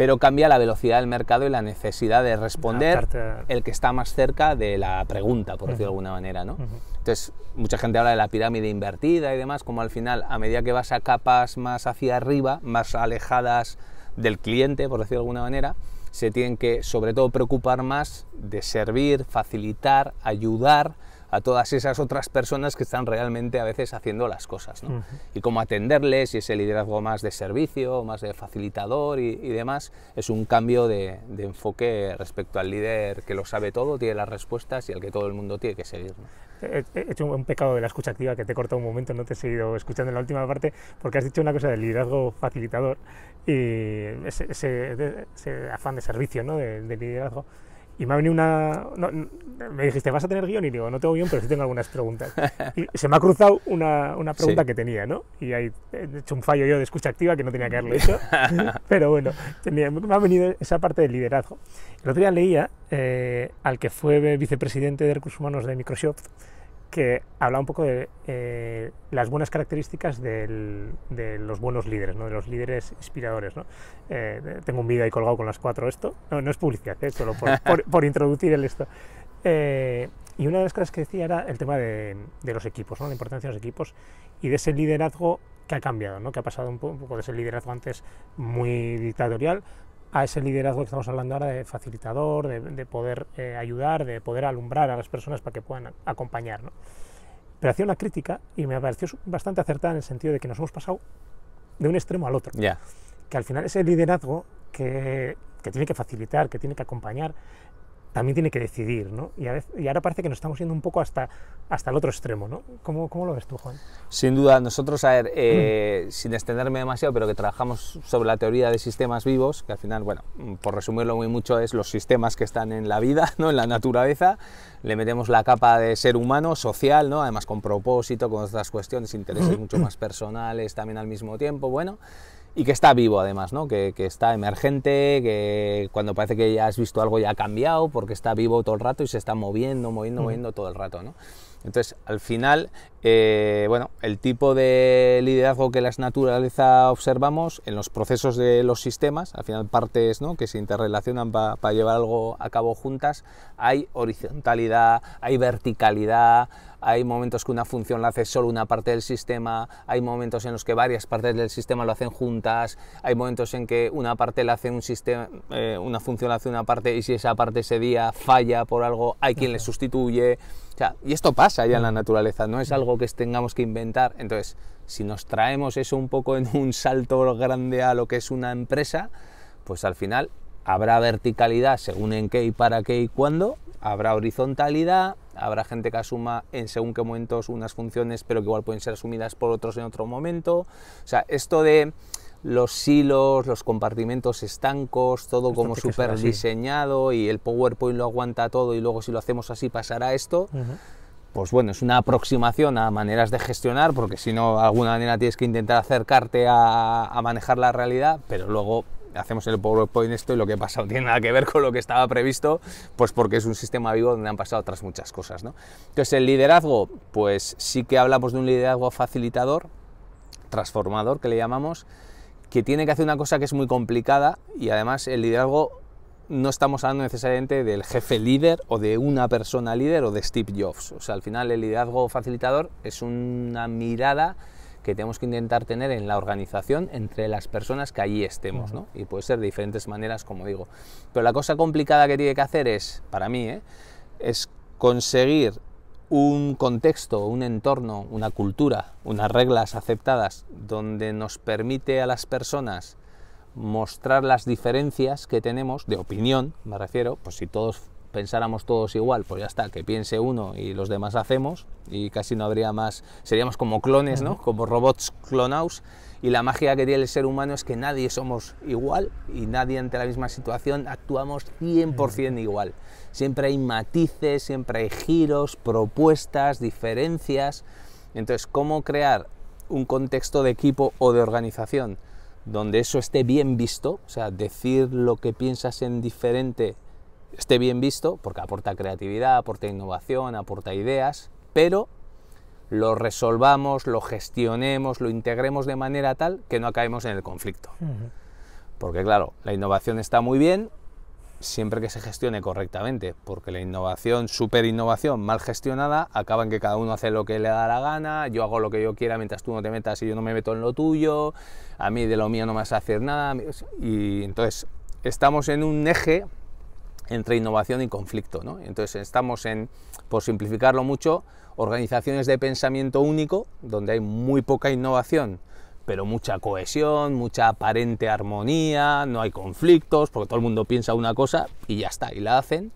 pero cambia la velocidad del mercado y la necesidad de responder el que está más cerca de la pregunta, por decirlo de alguna manera. ¿no? Entonces, mucha gente habla de la pirámide invertida y demás, como al final, a medida que vas a capas más hacia arriba, más alejadas del cliente, por decirlo de alguna manera, se tienen que sobre todo preocupar más de servir, facilitar, ayudar a todas esas otras personas que están realmente a veces haciendo las cosas. ¿no? Y cómo atenderles y ese liderazgo más de servicio, más de facilitador y, demás, es un cambio de, enfoque respecto al líder que lo sabe todo, tiene las respuestas y al que todo el mundo tiene que seguir. He hecho un pecado de la escucha activa que te he cortado un momento, no te he seguido escuchando en la última parte, porque has dicho una cosa del liderazgo facilitador y ese, afán de servicio, ¿no? de, de liderazgo. Y me ha venido una... me dijiste, ¿vas a tener guión? Y digo, no tengo guión, pero sí tengo algunas preguntas. Y se me ha cruzado una, una pregunta que tenía, ¿no? Y ahí he hecho un fallo yo de escucha activa que no tenía que haberlo hecho. pero bueno, tenía, me ha venido esa parte del liderazgo. El otro día leía eh, al que fue vicepresidente de Recursos Humanos de Microsoft, que habla un poco de eh, las buenas características de los buenos líderes, ¿no? de los líderes inspiradores. ¿no? Eh, tengo un vídeo ahí colgado con las cuatro esto, no, es publicidad, ¿eh? solo por, por, introducir el esto. Eh, y una de las cosas que decía era el tema de, de los equipos, ¿no? la importancia de los equipos y de ese liderazgo que ha cambiado, ¿no? que ha pasado un poco de ese liderazgo antes muy dictatorial a ese liderazgo que estamos hablando ahora de facilitador, de, poder eh, ayudar, de poder alumbrar a las personas para que puedan acompañarnos, Pero hacía una crítica y me pareció bastante acertada en el sentido de que nos hemos pasado de un extremo al otro. Que al final ese liderazgo que, que tiene que facilitar, que tiene que acompañar, también tiene que decidir, ¿no? Y, y, ahora parece que nos estamos yendo un poco hasta, hasta el otro extremo, ¿no? ¿Cómo, cómo lo ves tú, Juan? Sin duda, nosotros, a ver, eh, mm. sin extenderme demasiado, pero que trabajamos sobre la teoría de sistemas vivos, que al final, bueno, por resumirlo muy mucho, es los sistemas que están en la vida, ¿no? En la naturaleza, le metemos la capa de ser humano, social, ¿no? Además con propósito, con otras cuestiones, intereses mucho más personales también al mismo tiempo, bueno y que está vivo además, ¿no? que, está emergente, que cuando parece que ya has visto algo ya ha cambiado, porque está vivo todo el rato y se está moviendo, moviendo, moviendo todo el rato. ¿no? Entonces, al final, eh, bueno, el tipo de liderazgo que las naturaleza observamos en los procesos de los sistemas, al final partes ¿no? que se interrelacionan para llevar algo a cabo juntas, hay horizontalidad, hay verticalidad, hay momentos que una función la hace solo una parte del sistema, hay momentos en los que varias partes del sistema lo hacen juntas, hay momentos en que una parte la hace un sistema, eh, una función la hace una parte y si esa parte ese día falla por algo, hay quien le sustituye y esto pasa ya en mm. la naturaleza, no es algo que tengamos que inventar. Entonces, si nos traemos eso un poco en un salto grande a lo que es una empresa, pues al final habrá verticalidad según en qué y para qué y cuándo, habrá horizontalidad, habrá gente que asuma en según qué momentos unas funciones, pero que igual pueden ser asumidas por otros en otro momento. O sea, esto de los silos, los compartimentos estancos, todo como súper diseñado y el PowerPoint lo aguanta todo y luego si lo hacemos así pasará esto. Pues bueno, es una aproximación a maneras de gestionar, porque si no, de alguna manera tienes que intentar acercarte a, manejar la realidad, pero luego hacemos el PowerPoint esto y lo que ha pasado tiene nada que ver con lo que estaba previsto, pues porque es un sistema vivo donde han pasado otras muchas cosas. ¿no? Entonces, el liderazgo, pues sí que hablamos de un liderazgo facilitador, transformador, que le llamamos, que tiene que hacer una cosa que es muy complicada y además el liderazgo no estamos hablando necesariamente del jefe líder o de una persona líder o de Steve Jobs. O sea, al final el liderazgo facilitador es una mirada que tenemos que intentar tener en la organización entre las personas que allí estemos, ¿no? Y puede ser de diferentes maneras, como digo. Pero la cosa complicada que tiene que hacer es, para mí, ¿eh? es conseguir un contexto, un entorno, una cultura, unas reglas aceptadas donde nos permite a las personas mostrar las diferencias que tenemos, de opinión me refiero, pues si todos pensáramos todos igual, pues ya está, que piense uno y los demás hacemos y casi no habría más, seríamos como clones, ¿no? Como robots clonados y la magia que tiene el ser humano es que nadie somos igual y nadie ante la misma situación actuamos 100% igual. Siempre hay matices, siempre hay giros, propuestas, diferencias. Entonces, ¿cómo crear un contexto de equipo o de organización donde eso esté bien visto? O sea, decir lo que piensas en diferente esté bien visto porque aporta creatividad, aporta innovación, aporta ideas, pero lo resolvamos, lo gestionemos, lo integremos de manera tal que no acabemos en el conflicto. Porque claro, la innovación está muy bien siempre que se gestione correctamente, porque la innovación, super innovación mal gestionada, acaba en que cada uno hace lo que le da la gana, yo hago lo que yo quiera mientras tú no te metas y yo no me meto en lo tuyo, a mí de lo mío no me vas a hacer nada, y entonces estamos en un eje entre innovación y conflicto. ¿no? Entonces estamos en, por simplificarlo mucho, organizaciones de pensamiento único, donde hay muy poca innovación, pero mucha cohesión, mucha aparente armonía, no hay conflictos, porque todo el mundo piensa una cosa y ya está, y la hacen,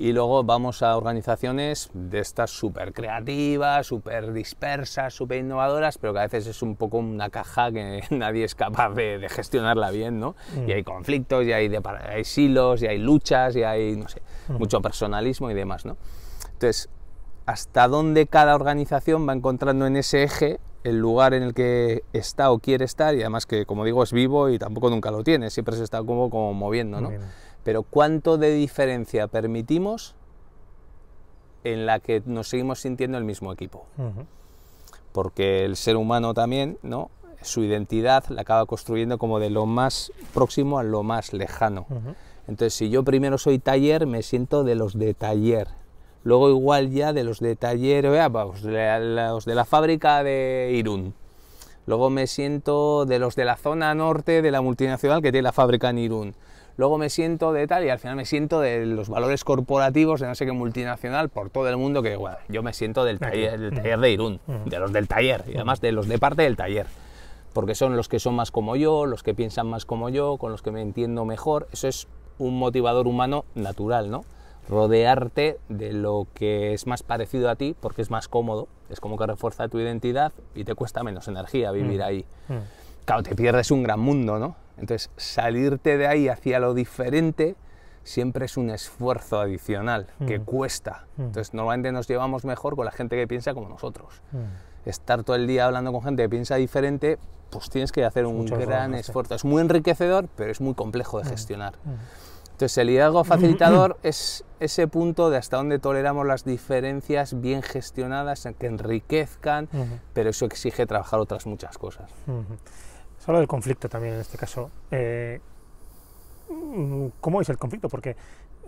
y luego vamos a organizaciones de estas súper creativas, súper dispersas, súper innovadoras, pero que a veces es un poco una caja que nadie es capaz de, gestionarla bien, ¿no? Y hay mm. conflictos, y hay, hay, silos, y hay luchas, y hay, no sé, mm. mucho personalismo y demás, ¿no? Entonces, hasta dónde cada organización va encontrando en ese eje el lugar en el que está o quiere estar, y además que, como digo, es vivo y tampoco nunca lo tiene, siempre se está como, como moviendo, ¿no? Pero ¿cuánto de diferencia permitimos en la que nos seguimos sintiendo el mismo equipo? Porque el ser humano también, ¿no? Su identidad la acaba construyendo como de lo más próximo a lo más lejano. Entonces, si yo primero soy taller, me siento de los de taller. Luego igual ya de los de taller, pues los de la fábrica de Irún. Luego me siento de los de la zona norte de la multinacional que tiene la fábrica en Irún luego me siento de tal y al final me siento de los valores corporativos de no sé qué multinacional por todo el mundo que, igual yo me siento del taller, de Irún, de los del taller y además de los de parte del taller porque son los que son más como yo, los que piensan más como yo, con los que me entiendo mejor. Eso es un motivador humano natural, ¿no? Rodearte de lo que es más parecido a ti porque es más cómodo, es como que refuerza tu identidad y te cuesta menos energía vivir mm. ahí. Mm. Claro, te pierdes un gran mundo, ¿no? Entonces, salirte de ahí hacia lo diferente siempre es un esfuerzo adicional que mm. cuesta. Mm. Entonces, normalmente nos llevamos mejor con la gente que piensa como nosotros. Mm. Estar todo el día hablando con gente que piensa diferente, pues tienes que hacer un gran esfuerzo. Es muy enriquecedor, pero es muy complejo de gestionar. Entonces, el liderazgo facilitador es ese punto de hasta dónde toleramos las diferencias bien gestionadas, que enriquezcan, pero eso exige trabajar otras muchas cosas habla del conflicto también en este caso. Eh, ¿Cómo es el conflicto? Porque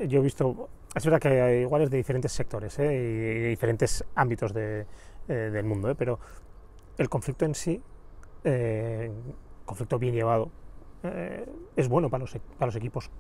yo he visto, es verdad que hay iguales de diferentes sectores eh, y diferentes ámbitos eh, del mundo, pero el conflicto en sí, conflicto bien llevado, es bueno para para los equipos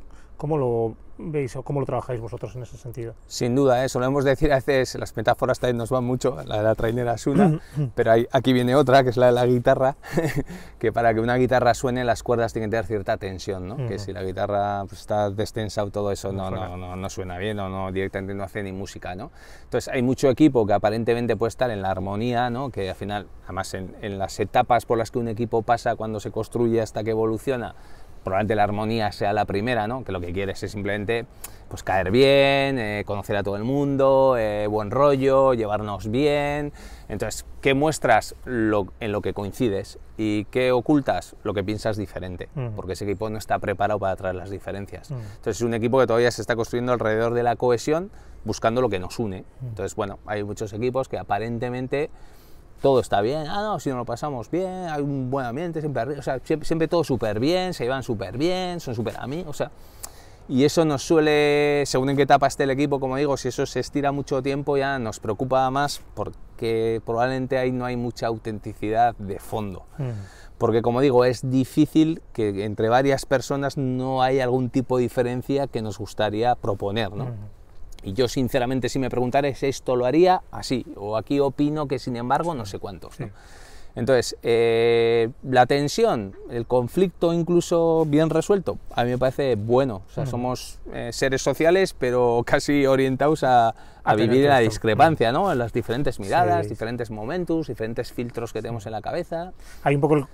¿Cómo lo veis o cómo lo trabajáis vosotros en ese sentido? Sin duda, ¿eh? solemos decir a veces, las metáforas también nos van mucho, la de la trainera es una, pero aquí viene otra, que es la de la guitarra, que para que una guitarra suene las cuerdas tienen que tener cierta tensión, ¿no? que si la guitarra pues, está destensa o todo eso no, no, suena. no, suena bien o no, directamente no hace ni música. ¿no? Entonces hay mucho equipo que aparentemente puede estar en la armonía, ¿no? que al final, además en las etapas por las que un equipo pasa cuando se construye hasta que evoluciona, probablemente la armonía sea la primera, ¿no? Que lo que quieres es simplemente pues caer bien, eh, conocer a todo el mundo, eh, buen rollo, llevarnos bien. Entonces, ¿qué muestras lo, en lo que coincides y qué ocultas lo que piensas diferente? Mm. Porque ese equipo no está preparado para traer las diferencias. Mm. Entonces, es un equipo que todavía se está construyendo alrededor de la cohesión, buscando lo que nos une. Mm. Entonces, bueno, hay muchos equipos que aparentemente todo está bien, ah, no, si nos lo pasamos bien, hay un buen ambiente, siempre, o sea, siempre, todo súper bien, se llevan súper bien, son súper amigos, o sea, y eso nos suele, según en qué etapa esté el equipo, como digo, si eso se estira mucho tiempo ya nos preocupa más porque probablemente ahí no hay mucha autenticidad de fondo. Mm. Porque como digo, es difícil que entre varias personas no haya algún tipo de diferencia que nos gustaría proponer, ¿no? Mm. Y yo sinceramente si me preguntares esto lo haría así, o aquí opino que sin embargo no sé cuántos. Entonces, eh, la tensión, el conflicto incluso bien resuelto, a mí me parece bueno. O sea, somos eh, seres sociales, pero casi orientados a, a, vivir la discrepancia, ¿no? En las diferentes miradas, diferentes momentos, diferentes filtros que tenemos en la cabeza. Hay un poco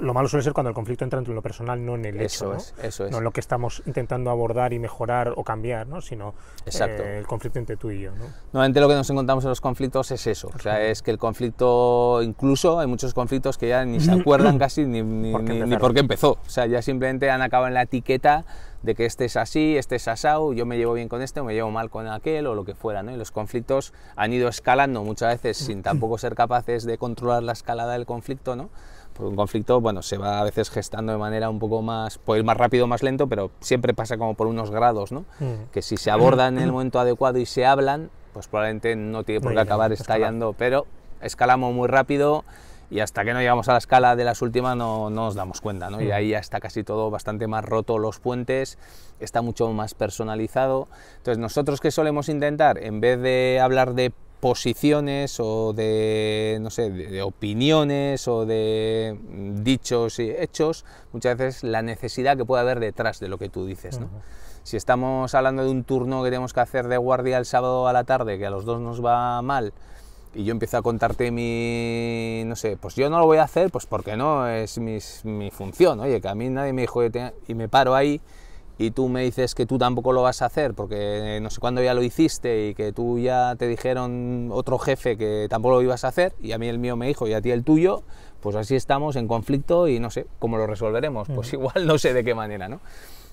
lo malo suele ser cuando el conflicto entra en lo personal, no en el hecho, ¿no? Eso No en lo que estamos intentando abordar y mejorar o cambiar, ¿no? Sino Exacto. Eh, el conflicto entre tú y yo. ¿no? Normalmente lo que nos encontramos en los conflictos es eso, o sea, es que el conflicto, incluso hay muchos conflictos que ya ni se acuerdan casi ni, ni, por qué empezó, o sea, ya simplemente han acabado en la etiqueta de que este es así, este es asado, yo me llevo bien con este o me llevo mal con aquel o lo que fuera, ¿no? Y los conflictos han ido escalando muchas veces sin tampoco ser capaces de controlar la escalada del conflicto, ¿no? Porque un conflicto, bueno, se va a veces gestando de manera un poco más, puede ir más rápido, más lento, pero siempre pasa como por unos grados, ¿no? Mm. Que si se abordan en el momento adecuado y se hablan, pues probablemente no tiene por qué acabar pues estallando, pero escalamos muy rápido, y hasta que no llegamos a la escala de las últimas no, nos damos cuenta, ¿no? Y mm. ahí ya está casi todo bastante más roto los puentes, está mucho más personalizado. Entonces, nosotros que solemos intentar, en vez de hablar de posiciones o de, no sé, de, opiniones o de mm, dichos y hechos, muchas veces la necesidad que puede haber detrás de lo que tú dices. ¿no? Si estamos hablando de un turno que tenemos que hacer de guardia el sábado a la tarde, que a los dos nos va mal, y yo empiezo a contarte mi, no sé, pues yo no lo voy a hacer, pues porque no, es mi función, oye, que a mí nadie me dijo, y me paro ahí, y tú me dices que tú tampoco lo vas a hacer, porque no sé cuándo ya lo hiciste, y que tú ya te dijeron otro jefe que tampoco lo ibas a hacer, y a mí el mío me dijo, y a ti el tuyo, pues así estamos en conflicto, y no sé, ¿cómo lo resolveremos? Pues igual no sé de qué manera, ¿no?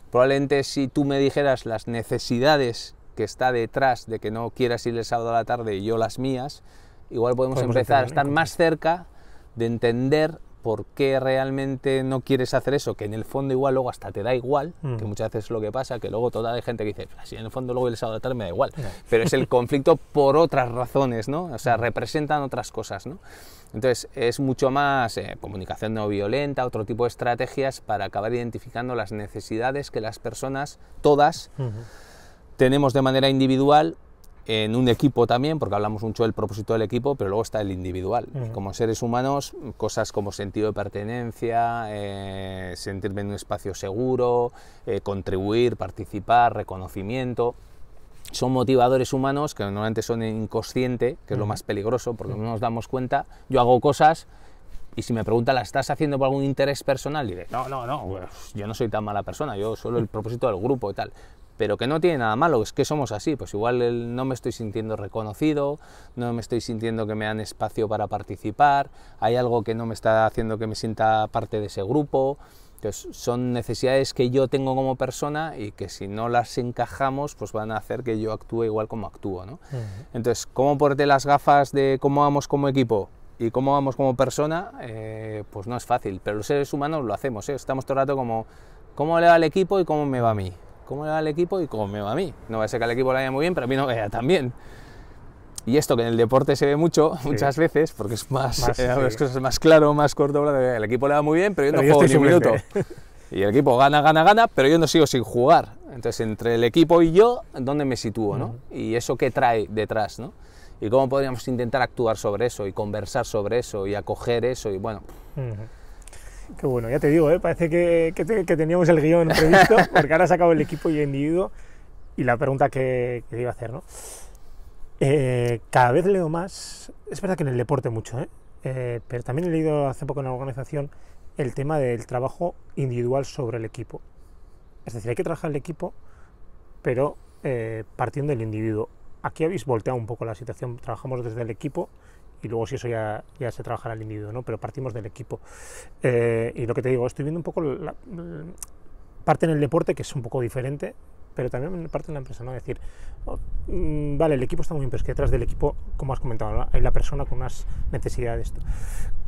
Probablemente si tú me dijeras las necesidades que está detrás de que no quieras ir el sábado a la tarde y yo las mías, igual podemos, empezar a estar más cerca de entender por qué realmente no quieres hacer eso, que en el fondo igual luego hasta te da igual, que mm. muchas veces es lo que pasa, que luego toda la gente que dice, si en el fondo luego el sábado tarde me da igual, pero es el conflicto por otras razones, ¿no? O sea, mm. representan otras cosas, ¿no? Entonces es mucho más eh, comunicación no violenta, otro tipo de estrategias para acabar identificando las necesidades que las personas, todas, tenemos de manera individual en un equipo también, porque hablamos mucho del propósito del equipo, pero luego está el individual. Como seres humanos, cosas como sentido de pertenencia, eh, sentirme en un espacio seguro, eh, contribuir, participar, reconocimiento. Son motivadores humanos que normalmente son inconsciente, que es lo más peligroso, porque no nos damos cuenta. Yo hago cosas y si me pregunta, ¿la estás haciendo por algún interés personal? Diré, no, no, no, yo no soy tan mala persona, yo solo el propósito del grupo y tal pero que no tiene nada malo, es que somos así, pues igual no me estoy sintiendo reconocido, no me estoy sintiendo que me dan espacio para participar, hay algo que no me está haciendo que me sienta parte de ese grupo, son necesidades que yo tengo como persona y que si no las encajamos pues van a hacer que yo actúe igual como actúo, Entonces, ¿cómo ponerte las gafas de cómo vamos como equipo? y cómo vamos como persona, eh, pues no es fácil, pero los seres humanos lo hacemos, ¿eh? estamos todo el rato como, ¿cómo le va al equipo y cómo me va a mí? cómo le va al equipo y cómo me va a mí. No va a ser que al equipo le vaya muy bien, pero a mí no me vaya tan bien. Y esto que en el deporte se ve mucho, muchas veces, porque es más, más eh, cosas más claro, más corto, el equipo le va muy bien, pero yo no juego ni un minuto. Y el equipo gana, gana, gana, pero yo no sigo sin jugar. Entonces, entre el equipo y yo, ¿dónde me sitúo? ¿no? Y eso qué trae detrás, ¿no? Y cómo podríamos intentar actuar sobre eso y conversar sobre eso y acoger eso y bueno. Qué bueno, ya te digo, ¿eh? parece que, que, teníamos el guión previsto, porque ahora se acabó el equipo y el individuo. Y la pregunta que, que iba a hacer, ¿no? Eh, cada vez leo más, es verdad que en el deporte mucho, ¿eh? Eh, pero también he leído hace poco en la organización el tema del trabajo individual sobre el equipo. Es decir, hay que trabajar el equipo, pero partiendo del individuo. Aquí habéis volteado un poco la situación, trabajamos desde el equipo y luego si eso ya, ya se trabajará el individuo, ¿no? pero partimos del equipo. Eh, y lo que te digo, estoy viendo un poco la parte en el deporte que es un poco diferente, pero también parte de la empresa, ¿no? Es decir, oh, mm, vale, el equipo está muy bien, pero es que detrás del equipo, como has comentado, hay la persona con unas necesidades.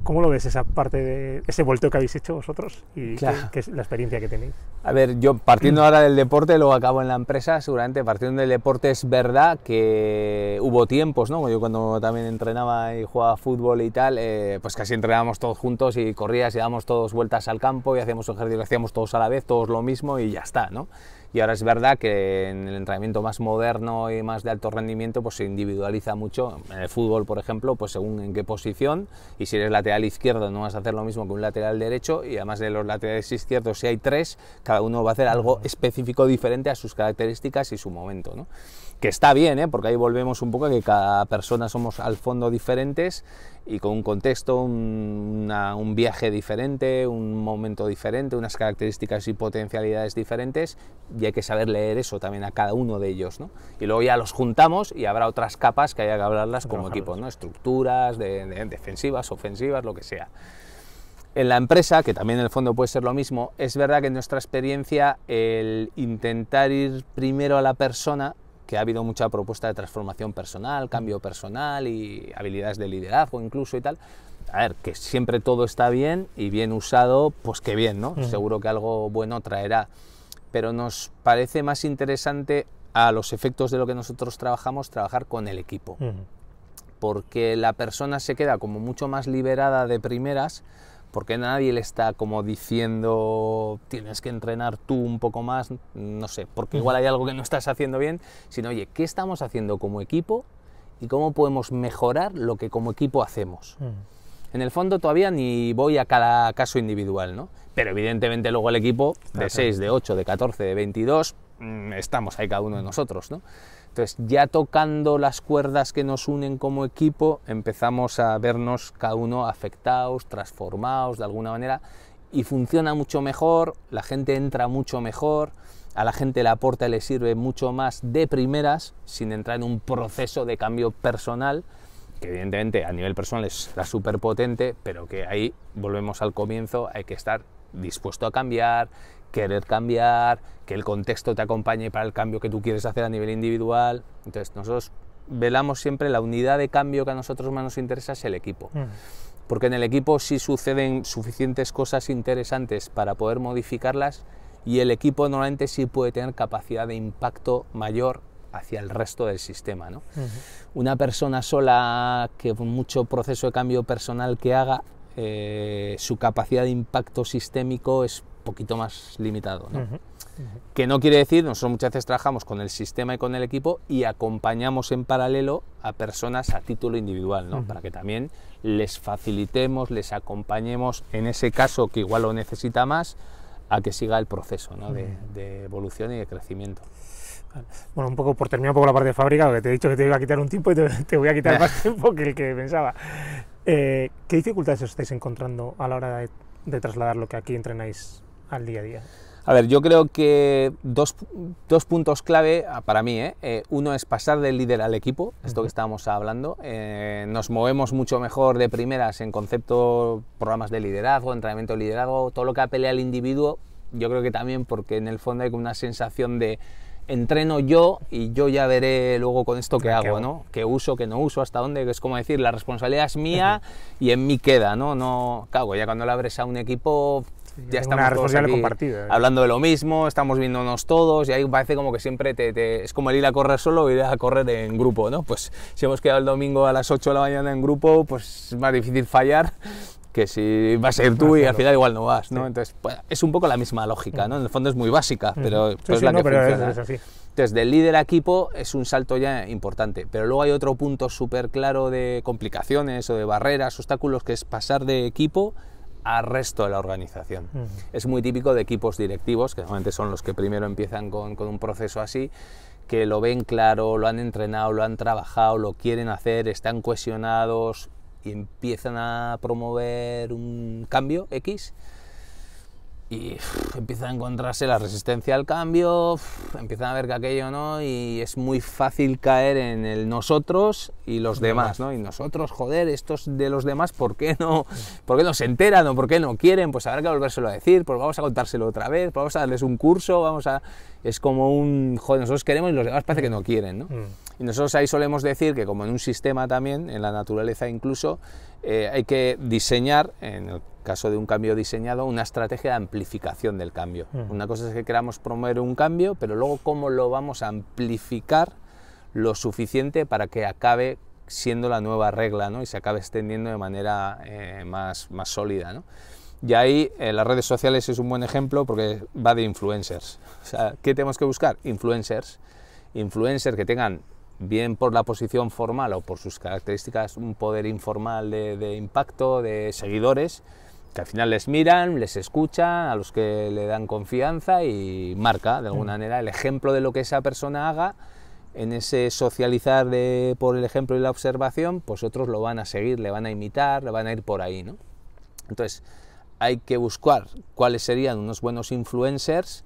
¿Cómo lo ves esa parte de ese volteo que habéis hecho vosotros y que es la experiencia que tenéis? A ver, yo partiendo mm. ahora del deporte, luego acabo en la empresa, seguramente partiendo del deporte es verdad que hubo tiempos, ¿no? Yo cuando también entrenaba y jugaba fútbol y tal, eh, pues casi entrenábamos todos juntos y corrías y dábamos todos vueltas al campo y hacíamos ejercicio, hacíamos todos a la vez, todos lo mismo y ya está, ¿no? Y ahora es verdad que en el entrenamiento más moderno y más de alto rendimiento pues se individualiza mucho. En el fútbol, por ejemplo, pues según en qué posición y si eres lateral izquierdo no vas a hacer lo mismo que un lateral derecho y además de los laterales izquierdos si hay tres, cada uno va a hacer algo específico diferente a sus características y su momento. ¿no? que está bien, ¿eh? porque ahí volvemos un poco a que cada persona somos al fondo diferentes y con un contexto, un, viaje diferente, un momento diferente, unas características y potencialidades diferentes y hay que saber leer eso también a cada uno de ellos. ¿no? Y luego ya los juntamos y habrá otras capas que haya que hablarlas como equipo, equipos, ¿no? estructuras, de, defensivas, ofensivas, lo que sea. En la empresa, que también en el fondo puede ser lo mismo, es verdad que en nuestra experiencia el intentar ir primero a la persona que ha habido mucha propuesta de transformación personal, mm. cambio personal y habilidades de liderazgo incluso y tal. A ver, que siempre todo está bien y bien usado, pues qué bien, ¿no? Mm. Seguro que algo bueno traerá. Pero nos parece más interesante a los efectos de lo que nosotros trabajamos, trabajar con el equipo. Mm. Porque la persona se queda como mucho más liberada de primeras porque nadie le está como diciendo tienes que entrenar tú un poco más, no sé, porque igual hay algo que no estás haciendo bien, sino oye, ¿qué estamos haciendo como equipo y cómo podemos mejorar lo que como equipo hacemos? Mm. En el fondo todavía ni voy a cada caso individual, ¿no? Pero evidentemente luego el equipo de 6, de 8, de 14, de 22, mm, estamos ahí cada uno de nosotros, ¿no? Entonces, ya tocando las cuerdas que nos unen como equipo, empezamos a vernos cada uno afectados, transformados de alguna manera, y funciona mucho mejor, la gente entra mucho mejor, a la gente le aporta y le sirve mucho más de primeras, sin entrar en un proceso de cambio personal, que evidentemente a nivel personal es la potente, pero que ahí volvemos al comienzo, hay que estar dispuesto a cambiar, querer cambiar, que el contexto te acompañe para el cambio que tú quieres hacer a nivel individual. Entonces, nosotros velamos siempre la unidad de cambio que a nosotros más nos interesa es el equipo. Mm. Porque en el equipo sí suceden suficientes cosas interesantes para poder modificarlas y el equipo normalmente sí puede tener capacidad de impacto mayor hacia el resto del sistema. ¿no? Una persona sola que mucho proceso de cambio personal que haga, eh, su capacidad de impacto sistémico es poquito más limitado. ¿no? Que no quiere decir, nosotros muchas veces trabajamos con el sistema y con el equipo y acompañamos en paralelo a personas a título individual, ¿no? para que también les facilitemos, les acompañemos en ese caso que igual lo necesita más, a que siga el proceso de, evolución y de crecimiento. Bueno, un poco por terminar un poco la parte de fábrica, porque te he dicho que te iba a quitar un tiempo y te, voy a quitar más tiempo que el que pensaba. Eh, ¿Qué dificultades os estáis encontrando a la hora de, de trasladar lo que aquí entrenáis al día a día? A ver, yo creo que dos, puntos clave ah, para mí. Eh, eh, uno es pasar del líder al equipo, esto que estábamos hablando. Eh, nos movemos mucho mejor de primeras en concepto, programas de liderazgo, entrenamiento de liderazgo, todo lo que apelea al individuo. Yo creo que también porque en el fondo hay una sensación de entreno yo y yo ya veré luego con esto qué hago, ¿no? Qué uso, qué no uso, hasta dónde, es como decir, la responsabilidad es mía y en mí queda, ¿no? No, cago, ya cuando la abres a un equipo ya estamos una ¿eh? hablando de lo mismo, estamos viéndonos todos y ahí parece como que siempre te, es como el ir a correr solo o ir a correr en grupo, ¿no? Pues si hemos quedado el domingo a las 8 de la mañana en grupo, pues es más difícil fallar que si vas a ir tú y al final igual no vas, ¿no? Entonces, pues, es un poco la misma lógica, ¿no? En el fondo es muy básica, pero pues es la que funciona. Entonces, del líder a equipo es un salto ya importante, pero luego hay otro punto súper claro de complicaciones o de barreras, obstáculos, que es pasar de equipo al resto de la organización. Es muy típico de equipos directivos, que normalmente son los que primero empiezan con, con un proceso así, que lo ven claro, lo han entrenado, lo han trabajado, lo quieren hacer, están cohesionados y empiezan a promover un cambio X y empieza a encontrarse la resistencia al cambio, empiezan a ver que aquello no, y es muy fácil caer en el nosotros y los demás, ¿no? Y nosotros, joder, estos de los demás, ¿por qué no, por qué no se enteran o por qué no quieren? Pues habrá que volvérselo a decir, pues vamos a contárselo otra vez, vamos a darles un curso, vamos a... Es como un, joder, nosotros queremos y los demás parece que no quieren, ¿no? Mm. Y nosotros ahí solemos decir que como en un sistema también, en la naturaleza incluso, eh, hay que diseñar, en el caso de un cambio diseñado, una estrategia de amplificación del cambio. Una cosa es que queramos promover un cambio, pero luego cómo lo vamos a amplificar lo suficiente para que acabe siendo la nueva regla ¿no? y se acabe extendiendo de manera eh, más, más sólida. ¿no? Y ahí eh, las redes sociales es un buen ejemplo porque va de influencers. O sea, ¿Qué tenemos que buscar? Influencers. Influencers que tengan, bien por la posición formal o por sus características, un poder informal de impacto, de seguidores, que al final les miran, les escuchan, a los que le dan confianza y marca de alguna mm. manera el ejemplo de lo que esa persona haga en ese socializar por el ejemplo y la observación, pues otros lo van a seguir, le van a imitar, le van a ir por ahí, ¿no? Entonces, hay que buscar cuáles serían unos buenos influencers,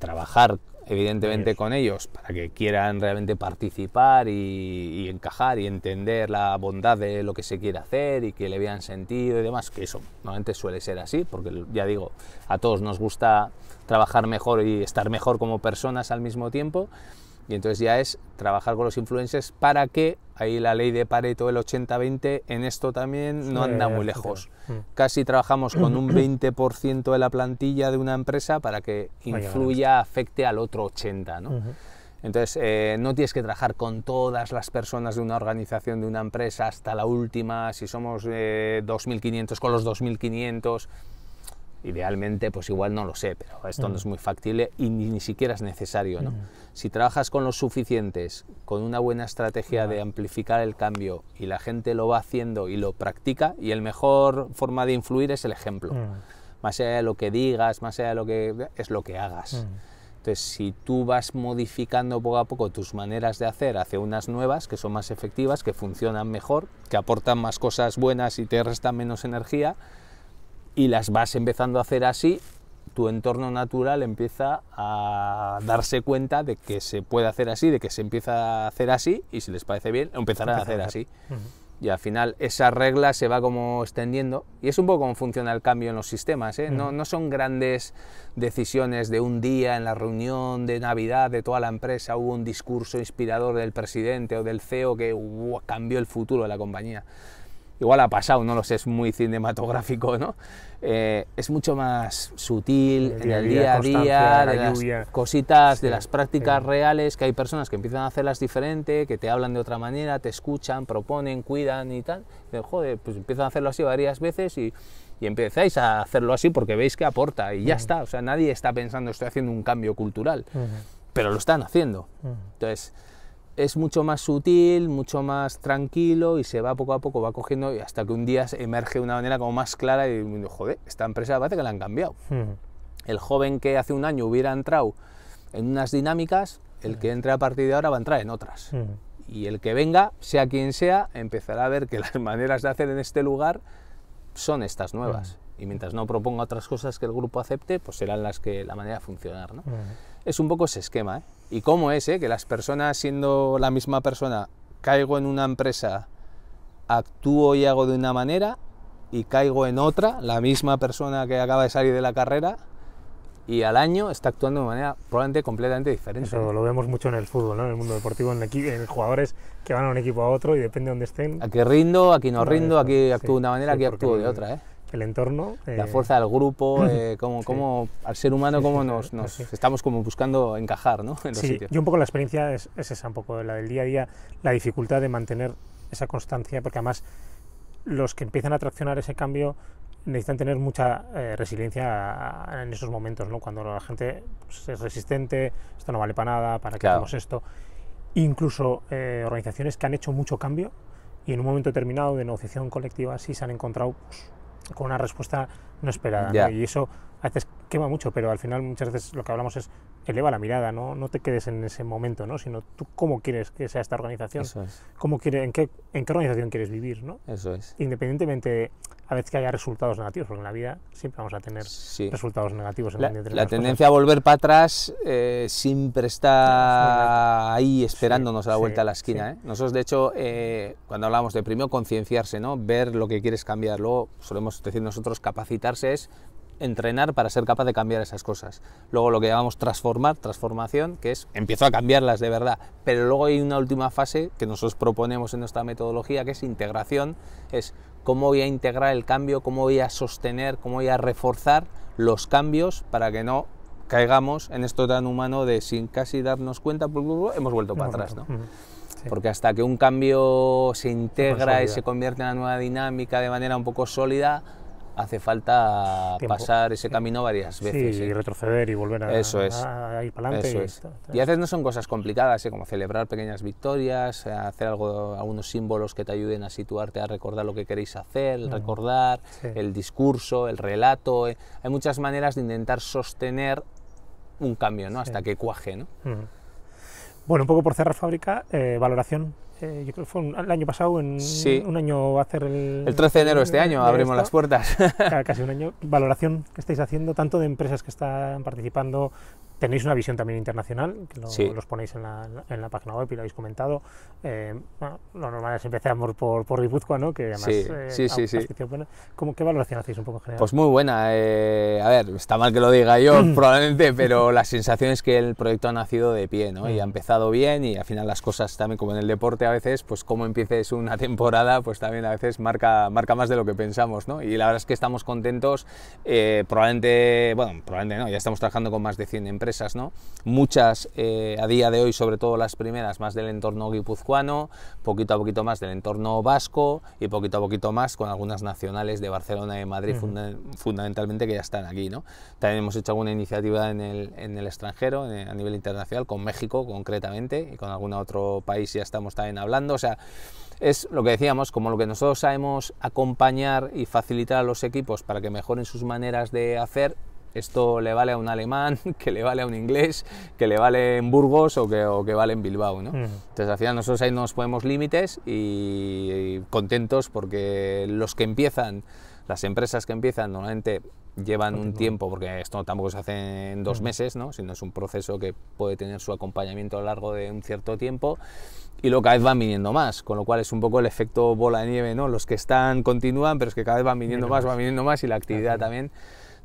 trabajar evidentemente con ellos, para que quieran realmente participar y, encajar y entender la bondad de lo que se quiere hacer y que le vean sentido y demás, que eso normalmente suele ser así, porque ya digo, a todos nos gusta trabajar mejor y estar mejor como personas al mismo tiempo, y entonces ya es trabajar con los influencers para que ahí la ley de Pareto el 80-20 en esto también no anda muy lejos. Mm. Casi trabajamos con un 20% de la plantilla de una empresa para que influya, afecte al otro 80, Entonces, eh, no tienes que trabajar con todas las personas de una organización, de una empresa, hasta la última, si somos 2.500 eh, con los 2.500. Idealmente, pues igual no lo sé, pero esto no mm. es muy factible y ni, siquiera es necesario. ¿no? Mm. Si trabajas con los suficientes, con una buena estrategia de amplificar el cambio y la gente lo va haciendo y lo practica, y el mejor forma de influir es el ejemplo. Mm. Más allá de lo que digas, más allá de lo que es lo que hagas. Entonces, si tú vas modificando poco a poco tus maneras de hacer hace unas nuevas, que son más efectivas, que funcionan mejor, que aportan más cosas buenas y te restan menos energía, y las vas empezando a hacer así, tu entorno natural empieza a darse cuenta de que se puede hacer así, de que se empieza a hacer así y si les parece bien, empezarán a hacer así. Y al final esa regla se va como extendiendo y es un poco como funciona el cambio en los sistemas. ¿eh? no, son grandes decisiones de un día en la reunión de Navidad de toda la empresa, hubo un discurso inspirador del presidente o del CEO que cambió el futuro de la compañía igual ha pasado, no lo sé, es muy cinematográfico, ¿no? Eh, es mucho más sutil en el día a día, de las cositas, de las prácticas reales, que hay personas que empiezan a hacerlas diferente, que te hablan de otra manera, te escuchan, proponen, cuidan y tal. joder, pues empiezan a hacerlo así varias veces y, y empezáis a hacerlo así porque veis que aporta y ya mm. está. O sea, nadie está pensando, estoy haciendo un cambio cultural, pero lo están haciendo. Entonces es mucho más sutil, mucho más tranquilo y se va poco a poco, va cogiendo y hasta que un día emerge una manera como más clara y joder, esta empresa parece que la han cambiado. Hmm. El joven que hace un año hubiera entrado en unas dinámicas, el que hmm. entre a partir de ahora va a entrar en otras. Hmm. Y el que venga, sea quien sea, empezará a ver que las maneras de hacer en este lugar son estas nuevas. Y mientras no proponga otras cosas que el grupo acepte, pues serán las que la manera de funcionar. ¿no? es un poco ese esquema. ¿eh? ¿Y cómo es ¿eh? que las personas, siendo la misma persona, caigo en una empresa, actúo y hago de una manera y caigo en otra, la misma persona que acaba de salir de la carrera y al año está actuando de manera probablemente completamente diferente. Eso lo vemos mucho en el fútbol, en el mundo deportivo, en, los jugadores que van a un equipo a otro y depende de dónde estén. Aquí rindo, aquí no rindo, aquí actúo de una manera, aquí actúo de otra. ¿eh? el entorno. La eh, fuerza del grupo, eh, cómo, al ser humano, cómo nos, nos estamos como buscando encajar ¿no? en los sitios. Y un poco la experiencia es, es, esa, un poco la del día a día, la dificultad de mantener esa constancia, porque además los que empiezan a traccionar ese cambio necesitan tener mucha eh, resiliencia en esos momentos, ¿no? cuando la gente pues, es resistente, esto no vale para nada, para qué hagamos hacemos esto. Incluso eh, organizaciones que han hecho mucho cambio y en un momento determinado de negociación colectiva sí se han encontrado pues, con una respuesta no esperada. Y eso a veces quema mucho, pero al final muchas veces lo que hablamos es eleva la mirada, ¿no? no te quedes en ese momento, ¿no? sino tú cómo quieres que sea esta organización, cómo en, qué, organización quieres vivir. ¿no? Eso es. Independientemente, a veces que haya resultados negativos, porque en la vida siempre vamos a tener resultados negativos. En la, la tendencia a volver para atrás eh, siempre está ahí esperándonos a la vuelta a la esquina. ¿eh? Nosotros, de hecho, eh, cuando hablamos de primero concienciarse, ¿no? ver lo que quieres cambiar, luego solemos decir nosotros capacitarse es entrenar para ser capaz de cambiar esas cosas. Luego lo que llamamos transformar, transformación, que es empiezo a cambiarlas de verdad. Pero luego hay una última fase que nosotros proponemos en nuestra metodología, que es integración, es cómo voy a integrar el cambio, cómo voy a sostener, cómo voy a reforzar los cambios para que no caigamos en esto tan humano de sin casi darnos cuenta, hemos vuelto para atrás. ¿no? Porque hasta que un cambio se integra y se convierte en una nueva dinámica de manera un poco sólida, hace falta pasar ese camino varias veces. y ¿eh? retroceder y volver a, eso es. ir para adelante. y, a veces no son cosas complicadas, ¿eh? como celebrar pequeñas victorias, eh, hacer algo, algunos símbolos que te ayuden a situarte, a recordar lo que queréis hacer, mm. recordar, el discurso, el relato. Hay muchas maneras de intentar sostener un cambio, ¿no? Hasta que cuaje, ¿no? Mm. Bueno, un poco por cerrar fábrica, valoración eh, yo creo que fue el año pasado, en un año va a hacer el... El 13 de enero este año abrimos las puertas. Casi un año. Valoración que estáis haciendo tanto de empresas que están participando, Tenéis una visión también internacional, que los ponéis en la, en la, página web y lo habéis comentado. Eh, lo normal es empezar por, por ¿no? Que además, sí, eh, sí, sí, Buena. ¿Qué valoración hacéis un poco en general? Pues muy buena. Eh, a ver, está mal que lo diga yo mm. probablemente, pero la sensación es que el proyecto ha nacido de pie, ¿no? Y ha mm. empezado bien y al final las cosas también, como en el deporte a veces, pues cómo empieces una temporada, pues también a veces marca, marca más de lo que pensamos, ¿no? Y la verdad es que estamos contentos. probablemente, bueno, probablemente no, ya estamos trabajando con más de 100 empresas empresas, ¿no? Muchas eh, a día de hoy, sobre todo las primeras, más del entorno guipuzcoano, poquito a poquito más del entorno vasco y poquito a poquito más con algunas nacionales de Barcelona y Madrid, fundamentalmente que ya están aquí, ¿no? También hemos hecho alguna iniciativa en el, en el extranjero, a nivel internacional, con México concretamente y con algún otro país ya estamos también hablando, o sea, es lo que decíamos, como lo que nosotros sabemos acompañar y facilitar a los equipos para que mejoren sus maneras de hacer, esto le vale a un alemán, que le vale a un inglés, que le vale en Burgos o que, o que vale en Bilbao. ¿no? Mm. Entonces al final nosotros ahí nos ponemos límites y, contentos porque los que empiezan, las empresas que empiezan normalmente llevan un tiempo, porque esto tampoco se hace en dos mm. meses, ¿no? sino es un proceso que puede tener su acompañamiento a lo largo de un cierto tiempo, y luego cada vez van viniendo más, con lo cual es un poco el efecto bola de nieve, ¿no? los que están continúan, pero es que cada vez van viniendo más, van viniendo más, y la actividad también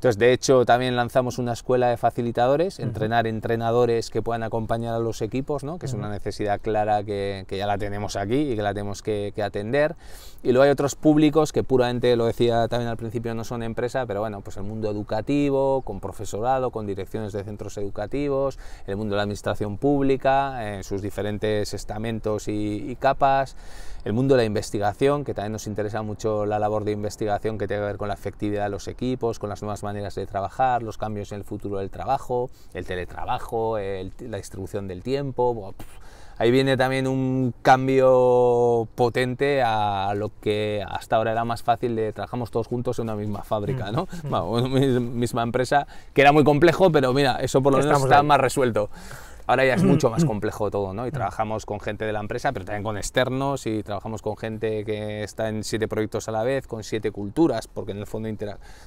entonces, de hecho, también lanzamos una escuela de facilitadores, entrenar entrenadores que puedan acompañar a los equipos, ¿no? que es una necesidad clara que, ya la tenemos aquí y que la tenemos que, atender. Y luego hay otros públicos que puramente, lo decía también al principio, no son empresa, pero bueno, pues el mundo educativo, con profesorado, con direcciones de centros educativos, el mundo de la administración pública, en sus diferentes estamentos y capas el mundo de la investigación, que también nos interesa mucho la labor de investigación que tiene que ver con la efectividad de los equipos, con las nuevas maneras de trabajar, los cambios en el futuro del trabajo, el teletrabajo, la distribución del tiempo. Ahí viene también un cambio potente a lo que hasta ahora era más fácil de trabajamos todos juntos en una misma fábrica, ¿no? Mm. Bueno, misma empresa, que era muy complejo, pero mira, eso por lo menos está más resuelto. Ahora ya es mm, mucho más mm. complejo todo, ¿no? Y mm. trabajamos con gente de la empresa, pero también con externos y trabajamos con gente que está en siete proyectos a la vez, con siete culturas, porque en el fondo es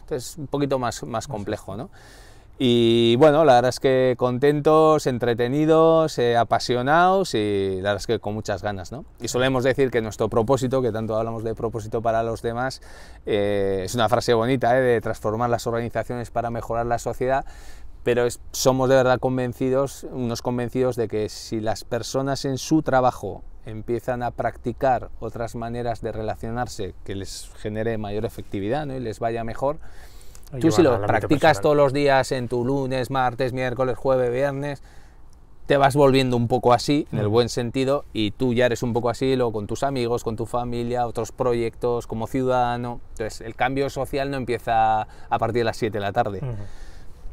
Entonces, un poquito más, más complejo, ¿no? Y bueno, la verdad es que contentos, entretenidos, eh, apasionados y la verdad es que con muchas ganas, ¿no? Y solemos decir que nuestro propósito, que tanto hablamos de propósito para los demás, eh, es una frase bonita, ¿eh? de transformar las organizaciones para mejorar la sociedad, pero somos de verdad convencidos, unos convencidos de que si las personas en su trabajo empiezan a practicar otras maneras de relacionarse que les genere mayor efectividad y les vaya mejor, tú si lo practicas todos los días en tu lunes, martes, miércoles, jueves, viernes, te vas volviendo un poco así, en el mm. buen sentido, y tú ya eres un poco así, luego con tus amigos, con tu familia, otros proyectos, como ciudadano. Entonces, el cambio social no empieza a partir de las 7 de la tarde.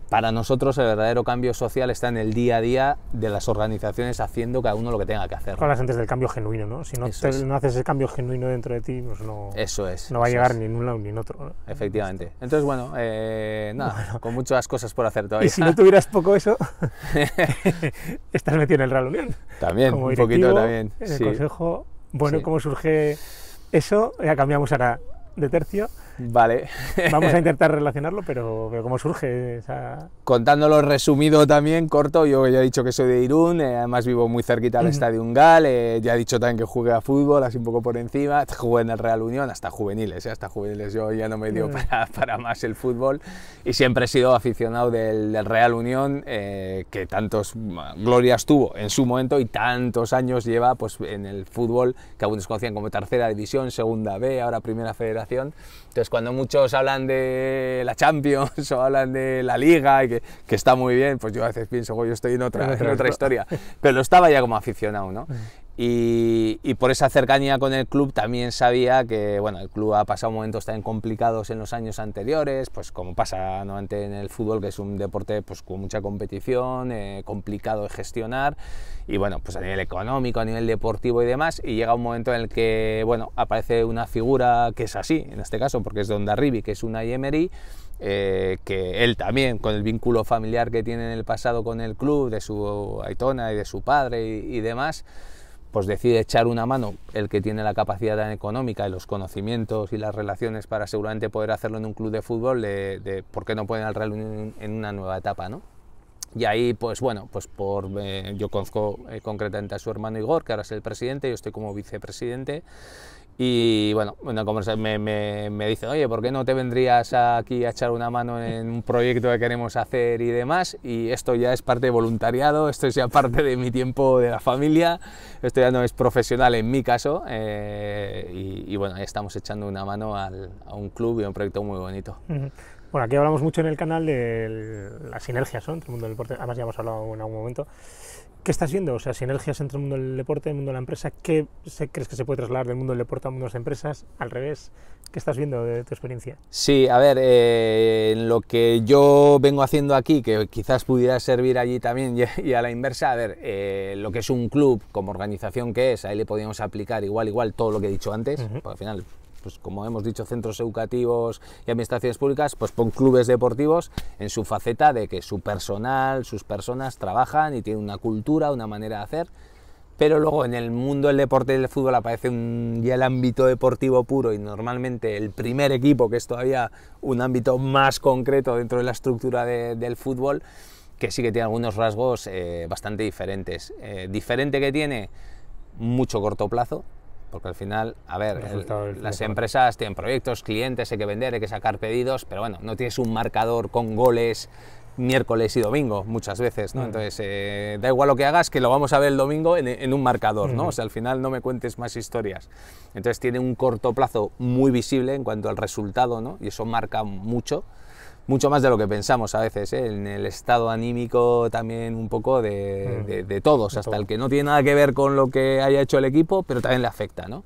Para nosotros el verdadero cambio social está en el día a día de las organizaciones haciendo cada uno lo que tenga que hacer. Con las antes del cambio genuino, ¿no? Si no, haces el cambio genuino dentro de ti, pues no, eso es, no va a llegar ni en un lado ni en otro. Efectivamente. Entonces, bueno, eh, nada, con muchas cosas por hacer todavía. Y si no tuvieras poco eso, estás metido en el Real Unión. También, un poquito también. En el consejo. Bueno, ¿cómo surge eso? Ya cambiamos ahora de tercio. Vale. Vamos a intentar relacionarlo, pero, pero cómo surge esa... Contándolo resumido también, corto, yo ya he dicho que soy de Irún, eh, además vivo muy cerquita del Estadio Ungal, eh, ya he dicho también que jugué a fútbol, así un poco por encima, jugué en el Real Unión, hasta juveniles, eh, hasta juveniles yo ya no me dio mm. para, para, más el fútbol, y siempre he sido aficionado del, del Real Unión, que tantos glorias tuvo en su momento y tantos años lleva pues, en el fútbol, que algunos conocían como tercera división, segunda B, ahora primera federación, pues cuando muchos hablan de la Champions o hablan de la Liga, y que, está muy bien, pues yo a veces pienso, yo estoy en otra, en otra historia, pero lo estaba ya como aficionado, ¿no? Y, por esa cercanía con el club también sabía que bueno, el club ha pasado momentos tan complicados en los años anteriores, pues como pasa normalmente en el fútbol, que es un deporte pues, con mucha competición, eh, complicado de gestionar, y bueno, pues a nivel económico, a nivel deportivo y demás, y llega un momento en el que bueno, aparece una figura que es así, en este caso, porque es Don Darribi, que es una IMRI. Eh, que él también, con el vínculo familiar que tiene en el pasado con el club, de su aitona y de su padre y demás, pues decide echar una mano el que tiene la capacidad económica y los conocimientos y las relaciones para seguramente poder hacerlo en un club de fútbol, de, por qué no pueden al Real Unión en una nueva etapa, ¿no? Y ahí, pues bueno, pues por, eh, yo conozco eh, concretamente a su hermano Igor, que ahora es el presidente, yo estoy como vicepresidente, y bueno, una me, me, dice, oye, ¿por qué no te vendrías aquí a echar una mano en un proyecto que queremos hacer y demás? Y esto ya es parte de voluntariado, esto es ya parte de mi tiempo de la familia, esto ya no es profesional en mi caso. Eh, y, bueno, ahí estamos echando una mano a un club y a un proyecto muy bonito. Bueno, aquí hablamos mucho en el canal de las sinergias ¿no? entre el mundo del deporte, además ya hemos hablado en algún momento. ¿Qué estás viendo? O sea, sinergias entre el mundo del deporte y el mundo de la empresa. ¿Qué crees que se puede trasladar del mundo del deporte al mundo de las empresas? Al revés, ¿qué estás viendo de tu experiencia? Sí, a ver, eh, lo que yo vengo haciendo aquí, que quizás pudiera servir allí también y, a la inversa, a ver, eh, lo que es un club como organización que es, ahí le podíamos aplicar igual, igual todo lo que he dicho antes, porque al final pues, como hemos dicho, centros educativos y administraciones públicas, pues pon clubes deportivos en su faceta de que su personal, sus personas trabajan y tienen una cultura, una manera de hacer, pero luego en el mundo del deporte y del fútbol aparece ya el ámbito deportivo puro y normalmente el primer equipo, que es todavía un ámbito más concreto dentro de la estructura del fútbol, que sí que tiene algunos rasgos eh, bastante diferentes. Eh, diferente que tiene mucho corto plazo, porque al final, a ver, las empresas tienen proyectos, clientes, hay que vender, hay que sacar pedidos, pero bueno, no tienes un marcador con goles miércoles y domingo muchas veces, ¿no? Entonces, eh, da igual lo que hagas, que lo vamos a ver el domingo en, un marcador, ¿no? O sea, al final no me cuentes más historias. Entonces, tiene un corto plazo muy visible en cuanto al resultado, ¿no? Y eso marca mucho mucho más de lo que pensamos a veces, ¿eh? en el estado anímico también un poco de, mm. de, todos, hasta el que no tiene nada que ver con lo que haya hecho el equipo, pero también le afecta, ¿no?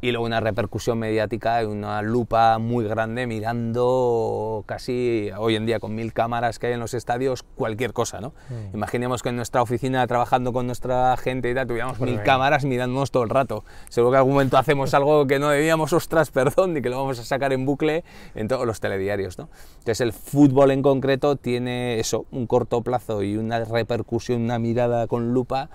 y luego una repercusión mediática una lupa muy grande mirando casi hoy en día con mil cámaras que hay en los estadios cualquier cosa, ¿no? Mm. Imaginemos que en nuestra oficina trabajando con nuestra gente y tal tuviéramos pues mil cámaras mirándonos todo el rato. Seguro que algún momento hacemos algo que no debíamos, ostras, perdón, y que lo vamos a sacar en bucle en todos los telediarios, ¿no? Entonces el fútbol en concreto tiene eso, un corto plazo y una repercusión, una mirada con lupa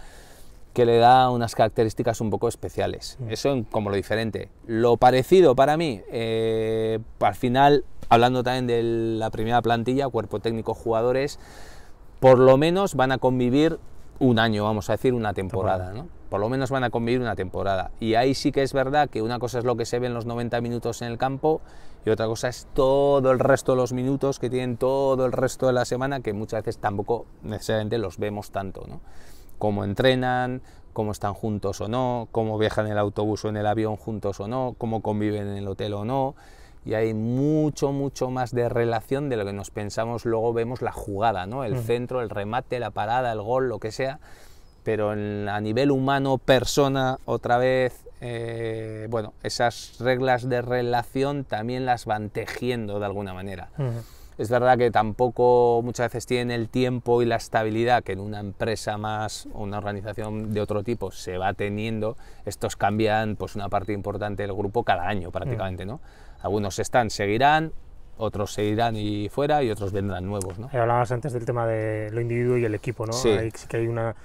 que le da unas características un poco especiales. Mm. Eso como lo diferente. Lo parecido para mí, eh, al final, hablando también de la primera plantilla, cuerpo técnico, jugadores, por lo menos van a convivir un año, vamos a decir, una temporada, ¿no? Por lo menos van a convivir una temporada. Y ahí sí que es verdad que una cosa es lo que se ve en los 90 minutos en el campo y otra cosa es todo el resto de los minutos que tienen todo el resto de la semana que muchas veces tampoco necesariamente los vemos tanto, ¿no? cómo entrenan, cómo están juntos o no, cómo viajan en el autobús o en el avión juntos o no, cómo conviven en el hotel o no. Y hay mucho, mucho más de relación de lo que nos pensamos. Luego vemos la jugada, ¿no? El centro, el remate, la parada, el gol, lo que sea. Pero a nivel humano, persona, otra vez, eh, bueno, esas reglas de relación también las van tejiendo de alguna manera. Es verdad que tampoco muchas veces tienen el tiempo y la estabilidad que en una empresa más o una organización de otro tipo se va teniendo. Estos cambian pues una parte importante del grupo cada año mm. prácticamente, ¿no? Algunos están, seguirán, otros se irán y fuera y otros vendrán nuevos. ¿no? Eh, hablabas antes del tema de lo individuo y el equipo, ¿no? Sí. Hay, que hay una,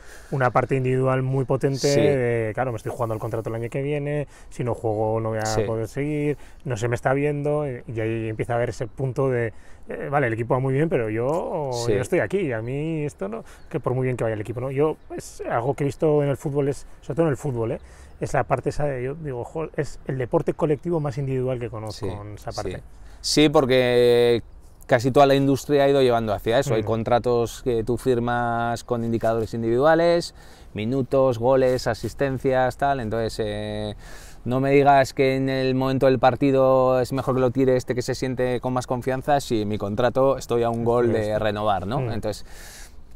parte individual muy potente de, claro, me estoy jugando el contrato el año que viene, si no juego no voy a poder seguir, no se me está viendo eh, y ahí empieza a haber ese punto de eh, vale, el equipo va muy bien, pero yo, estoy aquí. y A mí esto no, que por muy bien que vaya el equipo, ¿no? Yo, es pues, algo que he visto en el fútbol, es, sobre todo en el fútbol, ¿eh? es la parte esa de, yo digo, es el deporte colectivo más individual que conozco esa parte. sí. porque casi toda la industria ha ido llevando hacia eso. Hay mm. contratos que tú firmas con indicadores individuales, minutos, goles, asistencias, tal. Entonces, eh, no me digas que en el momento del partido es mejor que lo tire este que se siente con más confianza si mi contrato estoy a un gol de renovar, ¿no? Mm. Entonces,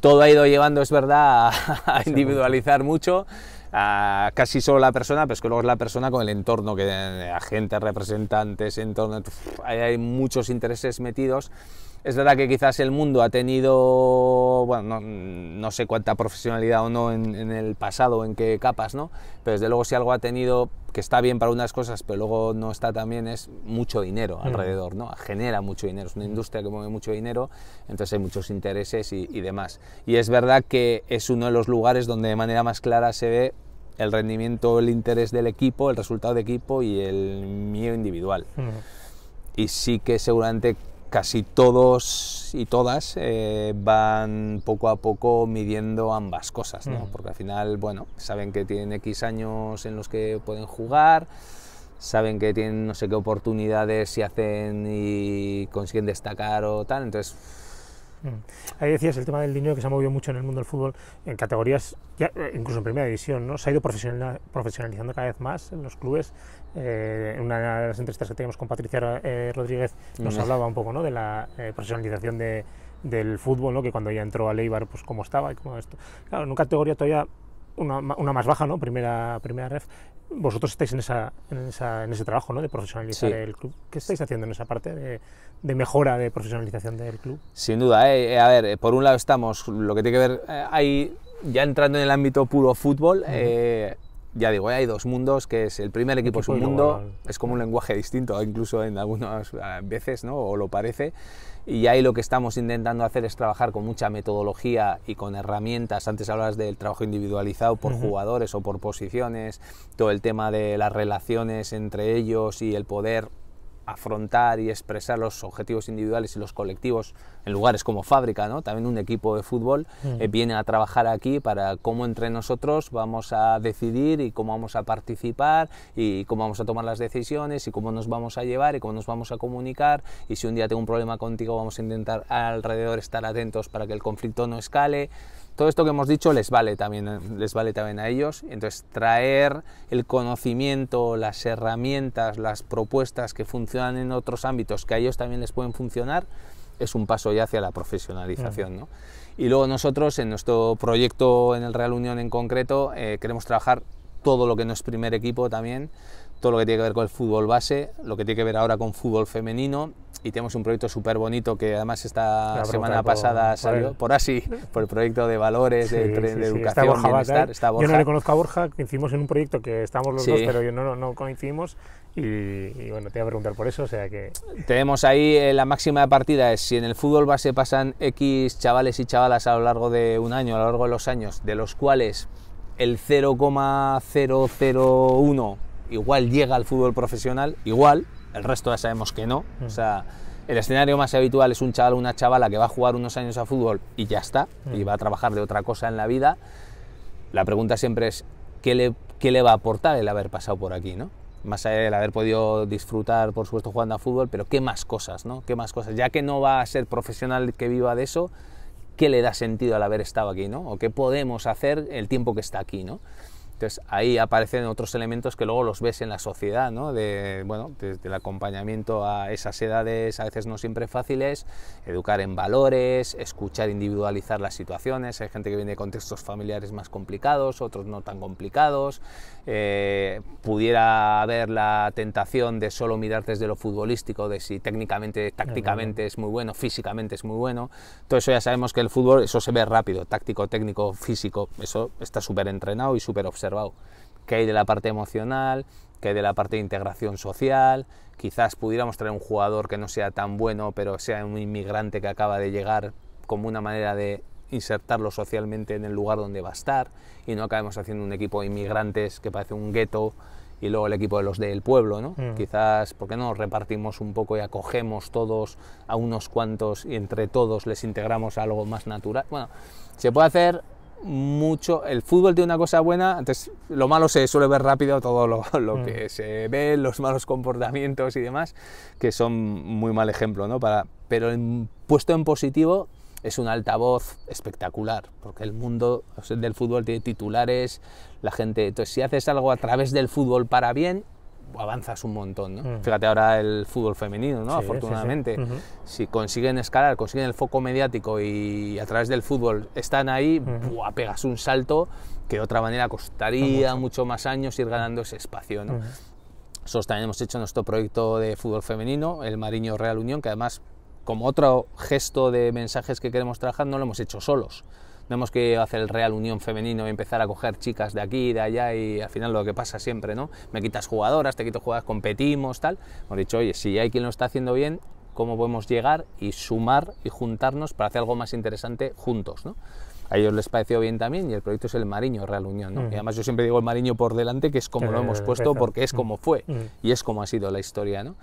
todo ha ido llevando, es verdad, a, a individualizar mucho casi solo la persona, pero es que luego es la persona con el entorno, que eh, agentes, representantes, entorno, hay muchos intereses metidos es verdad que quizás el mundo ha tenido, bueno, no, sé cuánta profesionalidad o no en, el pasado, en qué capas, ¿no? Pero desde luego si algo ha tenido que está bien para unas cosas, pero luego no está tan bien, es mucho dinero mm. alrededor, ¿no? Genera mucho dinero, es una industria que mueve mucho dinero, entonces hay muchos intereses y, demás. Y es verdad que es uno de los lugares donde de manera más clara se ve el rendimiento, el interés del equipo, el resultado de equipo y el mío individual. Mm. Y sí que seguramente casi todos y todas eh, van poco a poco midiendo ambas cosas, ¿no? porque al final, bueno, saben que tienen X años en los que pueden jugar, saben que tienen no sé qué oportunidades si hacen y consiguen destacar o tal, entonces Mm. Ahí decías el tema del dinero que se ha movido mucho en el mundo del fútbol, en categorías, ya, eh, incluso en primera división, ¿no? Se ha ido profesionalizando cada vez más en los clubes. en eh, una de las entrevistas que teníamos con Patricia eh, Rodríguez nos mm. hablaba un poco ¿no? de la profesionalización del fútbol, ¿no? que cuando ella entró a Leibar, pues cómo estaba y cómo esto. Claro, en una categoría todavía una, una, más baja, ¿no? Primera, primera ref. Vosotros estáis en, esa, en, ese trabajo, ¿no? De profesionalizar el club. ¿Qué estáis haciendo en esa parte de, mejora de profesionalización del club? Sin duda, ¿eh? eh a ver, eh, por un lado estamos, lo que tiene que ver, hay, eh, ya entrando en el ámbito puro fútbol, ya digo, hay dos mundos, que es el primer equipo, es un mundo, es como un lenguaje distinto, incluso en algunas veces, ¿no? O lo parece y ahí lo que estamos intentando hacer es trabajar con mucha metodología y con herramientas. Antes hablabas del trabajo individualizado por jugadores o por posiciones, todo el tema de las relaciones entre ellos y el poder afrontar y expresar los objetivos individuales y los colectivos en lugares como fábrica, ¿no? también un equipo de fútbol eh, mm. viene a trabajar aquí para cómo entre nosotros vamos a decidir y cómo vamos a participar y cómo vamos a tomar las decisiones y cómo nos vamos a llevar y cómo nos vamos a comunicar y si un día tengo un problema contigo vamos a intentar alrededor estar atentos para que el conflicto no escale todo esto que hemos dicho les vale también, les vale también a ellos. Entonces, traer el conocimiento, las herramientas, las propuestas que funcionan en otros ámbitos que a ellos también les pueden funcionar, es un paso ya hacia la profesionalización. ¿no? Y luego nosotros, en nuestro proyecto en el Real Unión en concreto, eh, queremos trabajar todo lo que no es primer equipo también, todo lo que tiene que ver con el fútbol base, lo que tiene que ver ahora con fútbol femenino y tenemos un proyecto súper bonito que además esta semana pasada salió por así, por el proyecto de valores, de, de educación, Yo no le conozco a Borja, coincidimos en un proyecto que estamos los dos, pero yo no, coincidimos y, bueno, te iba a preguntar por eso, o sea que... Tenemos ahí eh, la máxima de partida, es si en el fútbol base pasan X chavales y chavalas a lo largo de un año, a lo largo de los años, de los cuales el 0,001 igual llega al fútbol profesional, igual, el resto ya sabemos que no. Mm. O sea, el escenario más habitual es un chaval o una chavala que va a jugar unos años a fútbol y ya está, mm. y va a trabajar de otra cosa en la vida. La pregunta siempre es, ¿qué le, qué le va a aportar el haber pasado por aquí? ¿no? Más allá haber podido disfrutar, por supuesto, jugando a fútbol, pero ¿qué más cosas? ¿no? ¿Qué más cosas? Ya que no va a ser profesional que viva de eso, ¿qué le da sentido al haber estado aquí? ¿no? ¿O qué podemos hacer el tiempo que está aquí? ¿no? Entonces ahí aparecen otros elementos que luego los ves en la sociedad, ¿no? De, bueno, desde el acompañamiento a esas edades a veces no siempre fáciles, educar en valores, escuchar, individualizar las situaciones. Hay gente que viene de contextos familiares más complicados, otros no tan complicados. Eh, pudiera haber la tentación de solo mirar desde lo futbolístico, de si técnicamente, tácticamente es muy bueno, físicamente es muy bueno. Todo eso ya sabemos que el fútbol, eso se ve rápido, táctico, técnico, físico, eso está súper entrenado y súper observado que qué hay de la parte emocional, que hay de la parte de integración social, quizás pudiéramos traer un jugador que no sea tan bueno, pero sea un inmigrante que acaba de llegar como una manera de insertarlo socialmente en el lugar donde va a estar y no acabemos haciendo un equipo de inmigrantes que parece un gueto y luego el equipo de los del pueblo, ¿no? Mm. Quizás, ¿por qué no repartimos un poco y acogemos todos a unos cuantos y entre todos les integramos a algo más natural? Bueno, se puede hacer mucho. El fútbol tiene una cosa buena, antes lo malo se suele ver rápido, todo lo, mm. que se ve, los malos comportamientos y demás, que son muy mal ejemplo, ¿no? Para, pero puesto en positivo es un altavoz espectacular, porque el mundo del fútbol tiene titulares, la gente. Entonces, si haces algo a través del fútbol para bien, avanzas un montón. Mm. Fíjate ahora el fútbol femenino, afortunadamente. Si consiguen escalar, consiguen el foco mediático y a través del fútbol están ahí, uh pegas un salto que de otra manera costaría mucho. más años ir ganando ese espacio. ¿no? Nosotros también hemos hecho nuestro proyecto de fútbol femenino, el Mariño Real Unión, que además como otro gesto de mensajes que queremos trabajar, no lo hemos hecho solos tenemos que hacer el Real Unión Femenino y empezar a coger chicas de aquí, de allá y al final lo que pasa siempre, ¿no? Me quitas jugadoras, te quito jugadoras, competimos, tal. Hemos dicho, oye, si hay quien lo está haciendo bien, ¿cómo podemos llegar y sumar y juntarnos para hacer algo más interesante juntos, ¿no? a ellos les pareció bien también y el proyecto es el Mariño Real Unión. ¿no? Mm. Y además yo siempre digo el Mariño por delante, que es como lo eh, hemos puesto, porque es mm. como fue mm. y es como ha sido la historia. ¿no?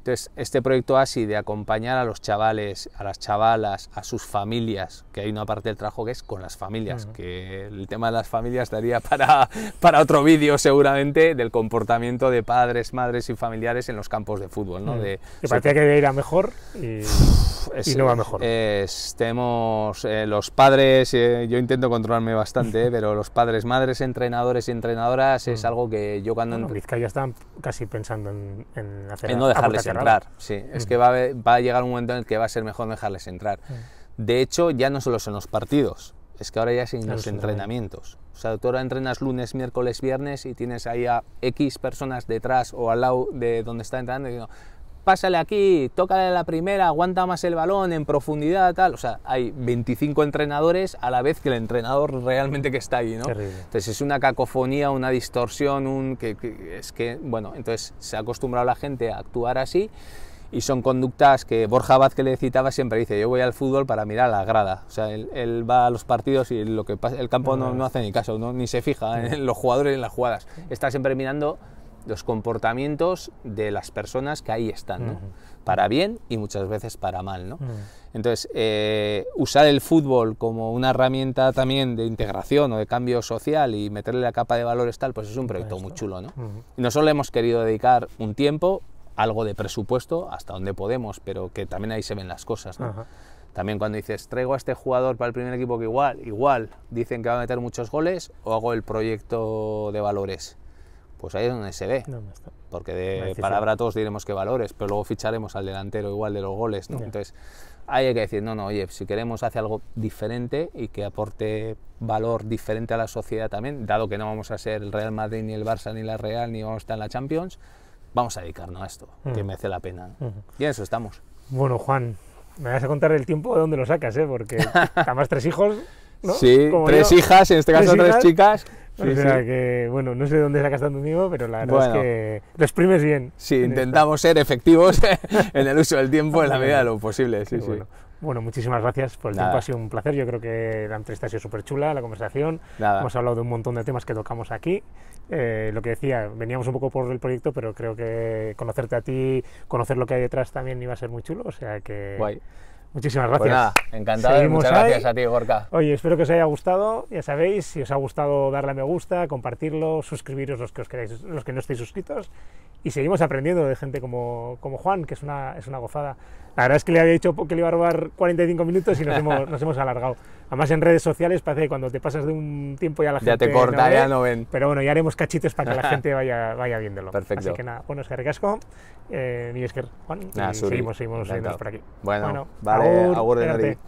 Entonces, este proyecto así de acompañar a los chavales, a las chavalas, a sus familias, que hay una parte del trabajo que es con las familias, que el tema de las familias daría para, para otro vídeo seguramente, del comportamiento de padres, madres y familiares en los campos de fútbol. ¿no? Uh de, que parecía que era mejor y, no va mejor. tenemos eh, los padres, eh, yo intento controlarme bastante, eh, pero los padres, madres, entrenadores y entrenadoras es algo que yo cuando... Bueno, en... ya están casi pensando en, en hacer... En no dejarles entrar. Sí, es que va a, llegar un momento en el que va a ser mejor dejarles entrar. Mm. De hecho, ya no solo son los partidos, es que ahora ya es los entrenamientos. O sea, tú ahora entrenas lunes, miércoles, viernes y tienes ahí a X personas detrás o al lado de donde está entrando y pásale aquí, tócale la primera, aguanta más el balón en profundidad, tal. O sea, hay 25 entrenadores a la vez que el entrenador realmente que está ahí, ¿no? Entonces es una cacofonía, una distorsión, un que, es que, bueno, entonces se ha acostumbrado la gente a actuar así y son conductas que Borja Vázquez que le citaba siempre dice yo voy al fútbol para mirar la grada o sea él, va a los partidos y lo que pasa, el campo no, hace ni caso ¿no? ni se fija en los jugadores en las jugadas está siempre mirando los comportamientos de las personas que ahí están, Para bien y muchas veces para mal, ¿no? Entonces, eh, usar el fútbol como una herramienta también de integración o de cambio social y meterle la capa de valores tal, pues es un proyecto muy chulo, ¿no? solo hemos querido dedicar un tiempo, algo de presupuesto, hasta donde podemos, pero que también ahí se ven las cosas, También cuando dices, traigo a este jugador para el primer equipo que igual, igual, dicen que va a meter muchos goles o hago el proyecto de valores pues ahí es donde se ve. Porque de palabra todos diremos que valores, pero luego ficharemos al delantero igual de los goles. ¿no? Entonces, ahí hay que decir, no, no, oye, si queremos hacer algo diferente y que aporte valor diferente a la sociedad también, dado que no vamos a ser el Real Madrid, ni el Barça, ni la Real, ni vamos a estar en la Champions, vamos a dedicarnos a esto, que merece la pena. Y en eso estamos. Bueno, Juan, me vas a contar el tiempo de dónde lo sacas, ¿eh? porque además tres hijos... ¿no? Sí, tres hijas, en este caso tres chicas o sea que, bueno, no sé de dónde sacas tanto dinero, pero la verdad es que lo exprimes bien. Sí, intentamos ser efectivos en el uso del tiempo en la medida de lo posible. Sí, bueno. bueno. muchísimas gracias por el tiempo, ha sido un placer. Yo creo que la entrevista ha sido súper chula, la conversación. Hemos hablado de un montón de temas que tocamos aquí. Eh, lo que decía, veníamos un poco por el proyecto, pero creo que conocerte a ti, conocer lo que hay detrás también iba a ser muy chulo. O sea que. Guay. Muchísimas pues gracias. nada, encantado. Eh, muchas gracias a ti, Gorka. Oye, espero que os haya gustado. Ya sabéis, si os ha gustado, darle a me gusta, compartirlo, suscribiros los que, os queráis, los que no estéis suscritos. Y seguimos aprendiendo de gente como, como Juan, que es una, es una gozada. La verdad es que le había dicho que le iba a robar 45 minutos y nos hemos, alargado. Además, en redes sociales parece que cuando te pasas de un tiempo ya la gente. Ya te corta, no ya no ven. Pero bueno, ya haremos cachitos para que la gente vaya, vaya viéndolo. Perfecto. Así que nada, bueno, es que eh, es que Juan, y seguimos, seguimos, seguimos por aquí. Bueno, a vale, agur,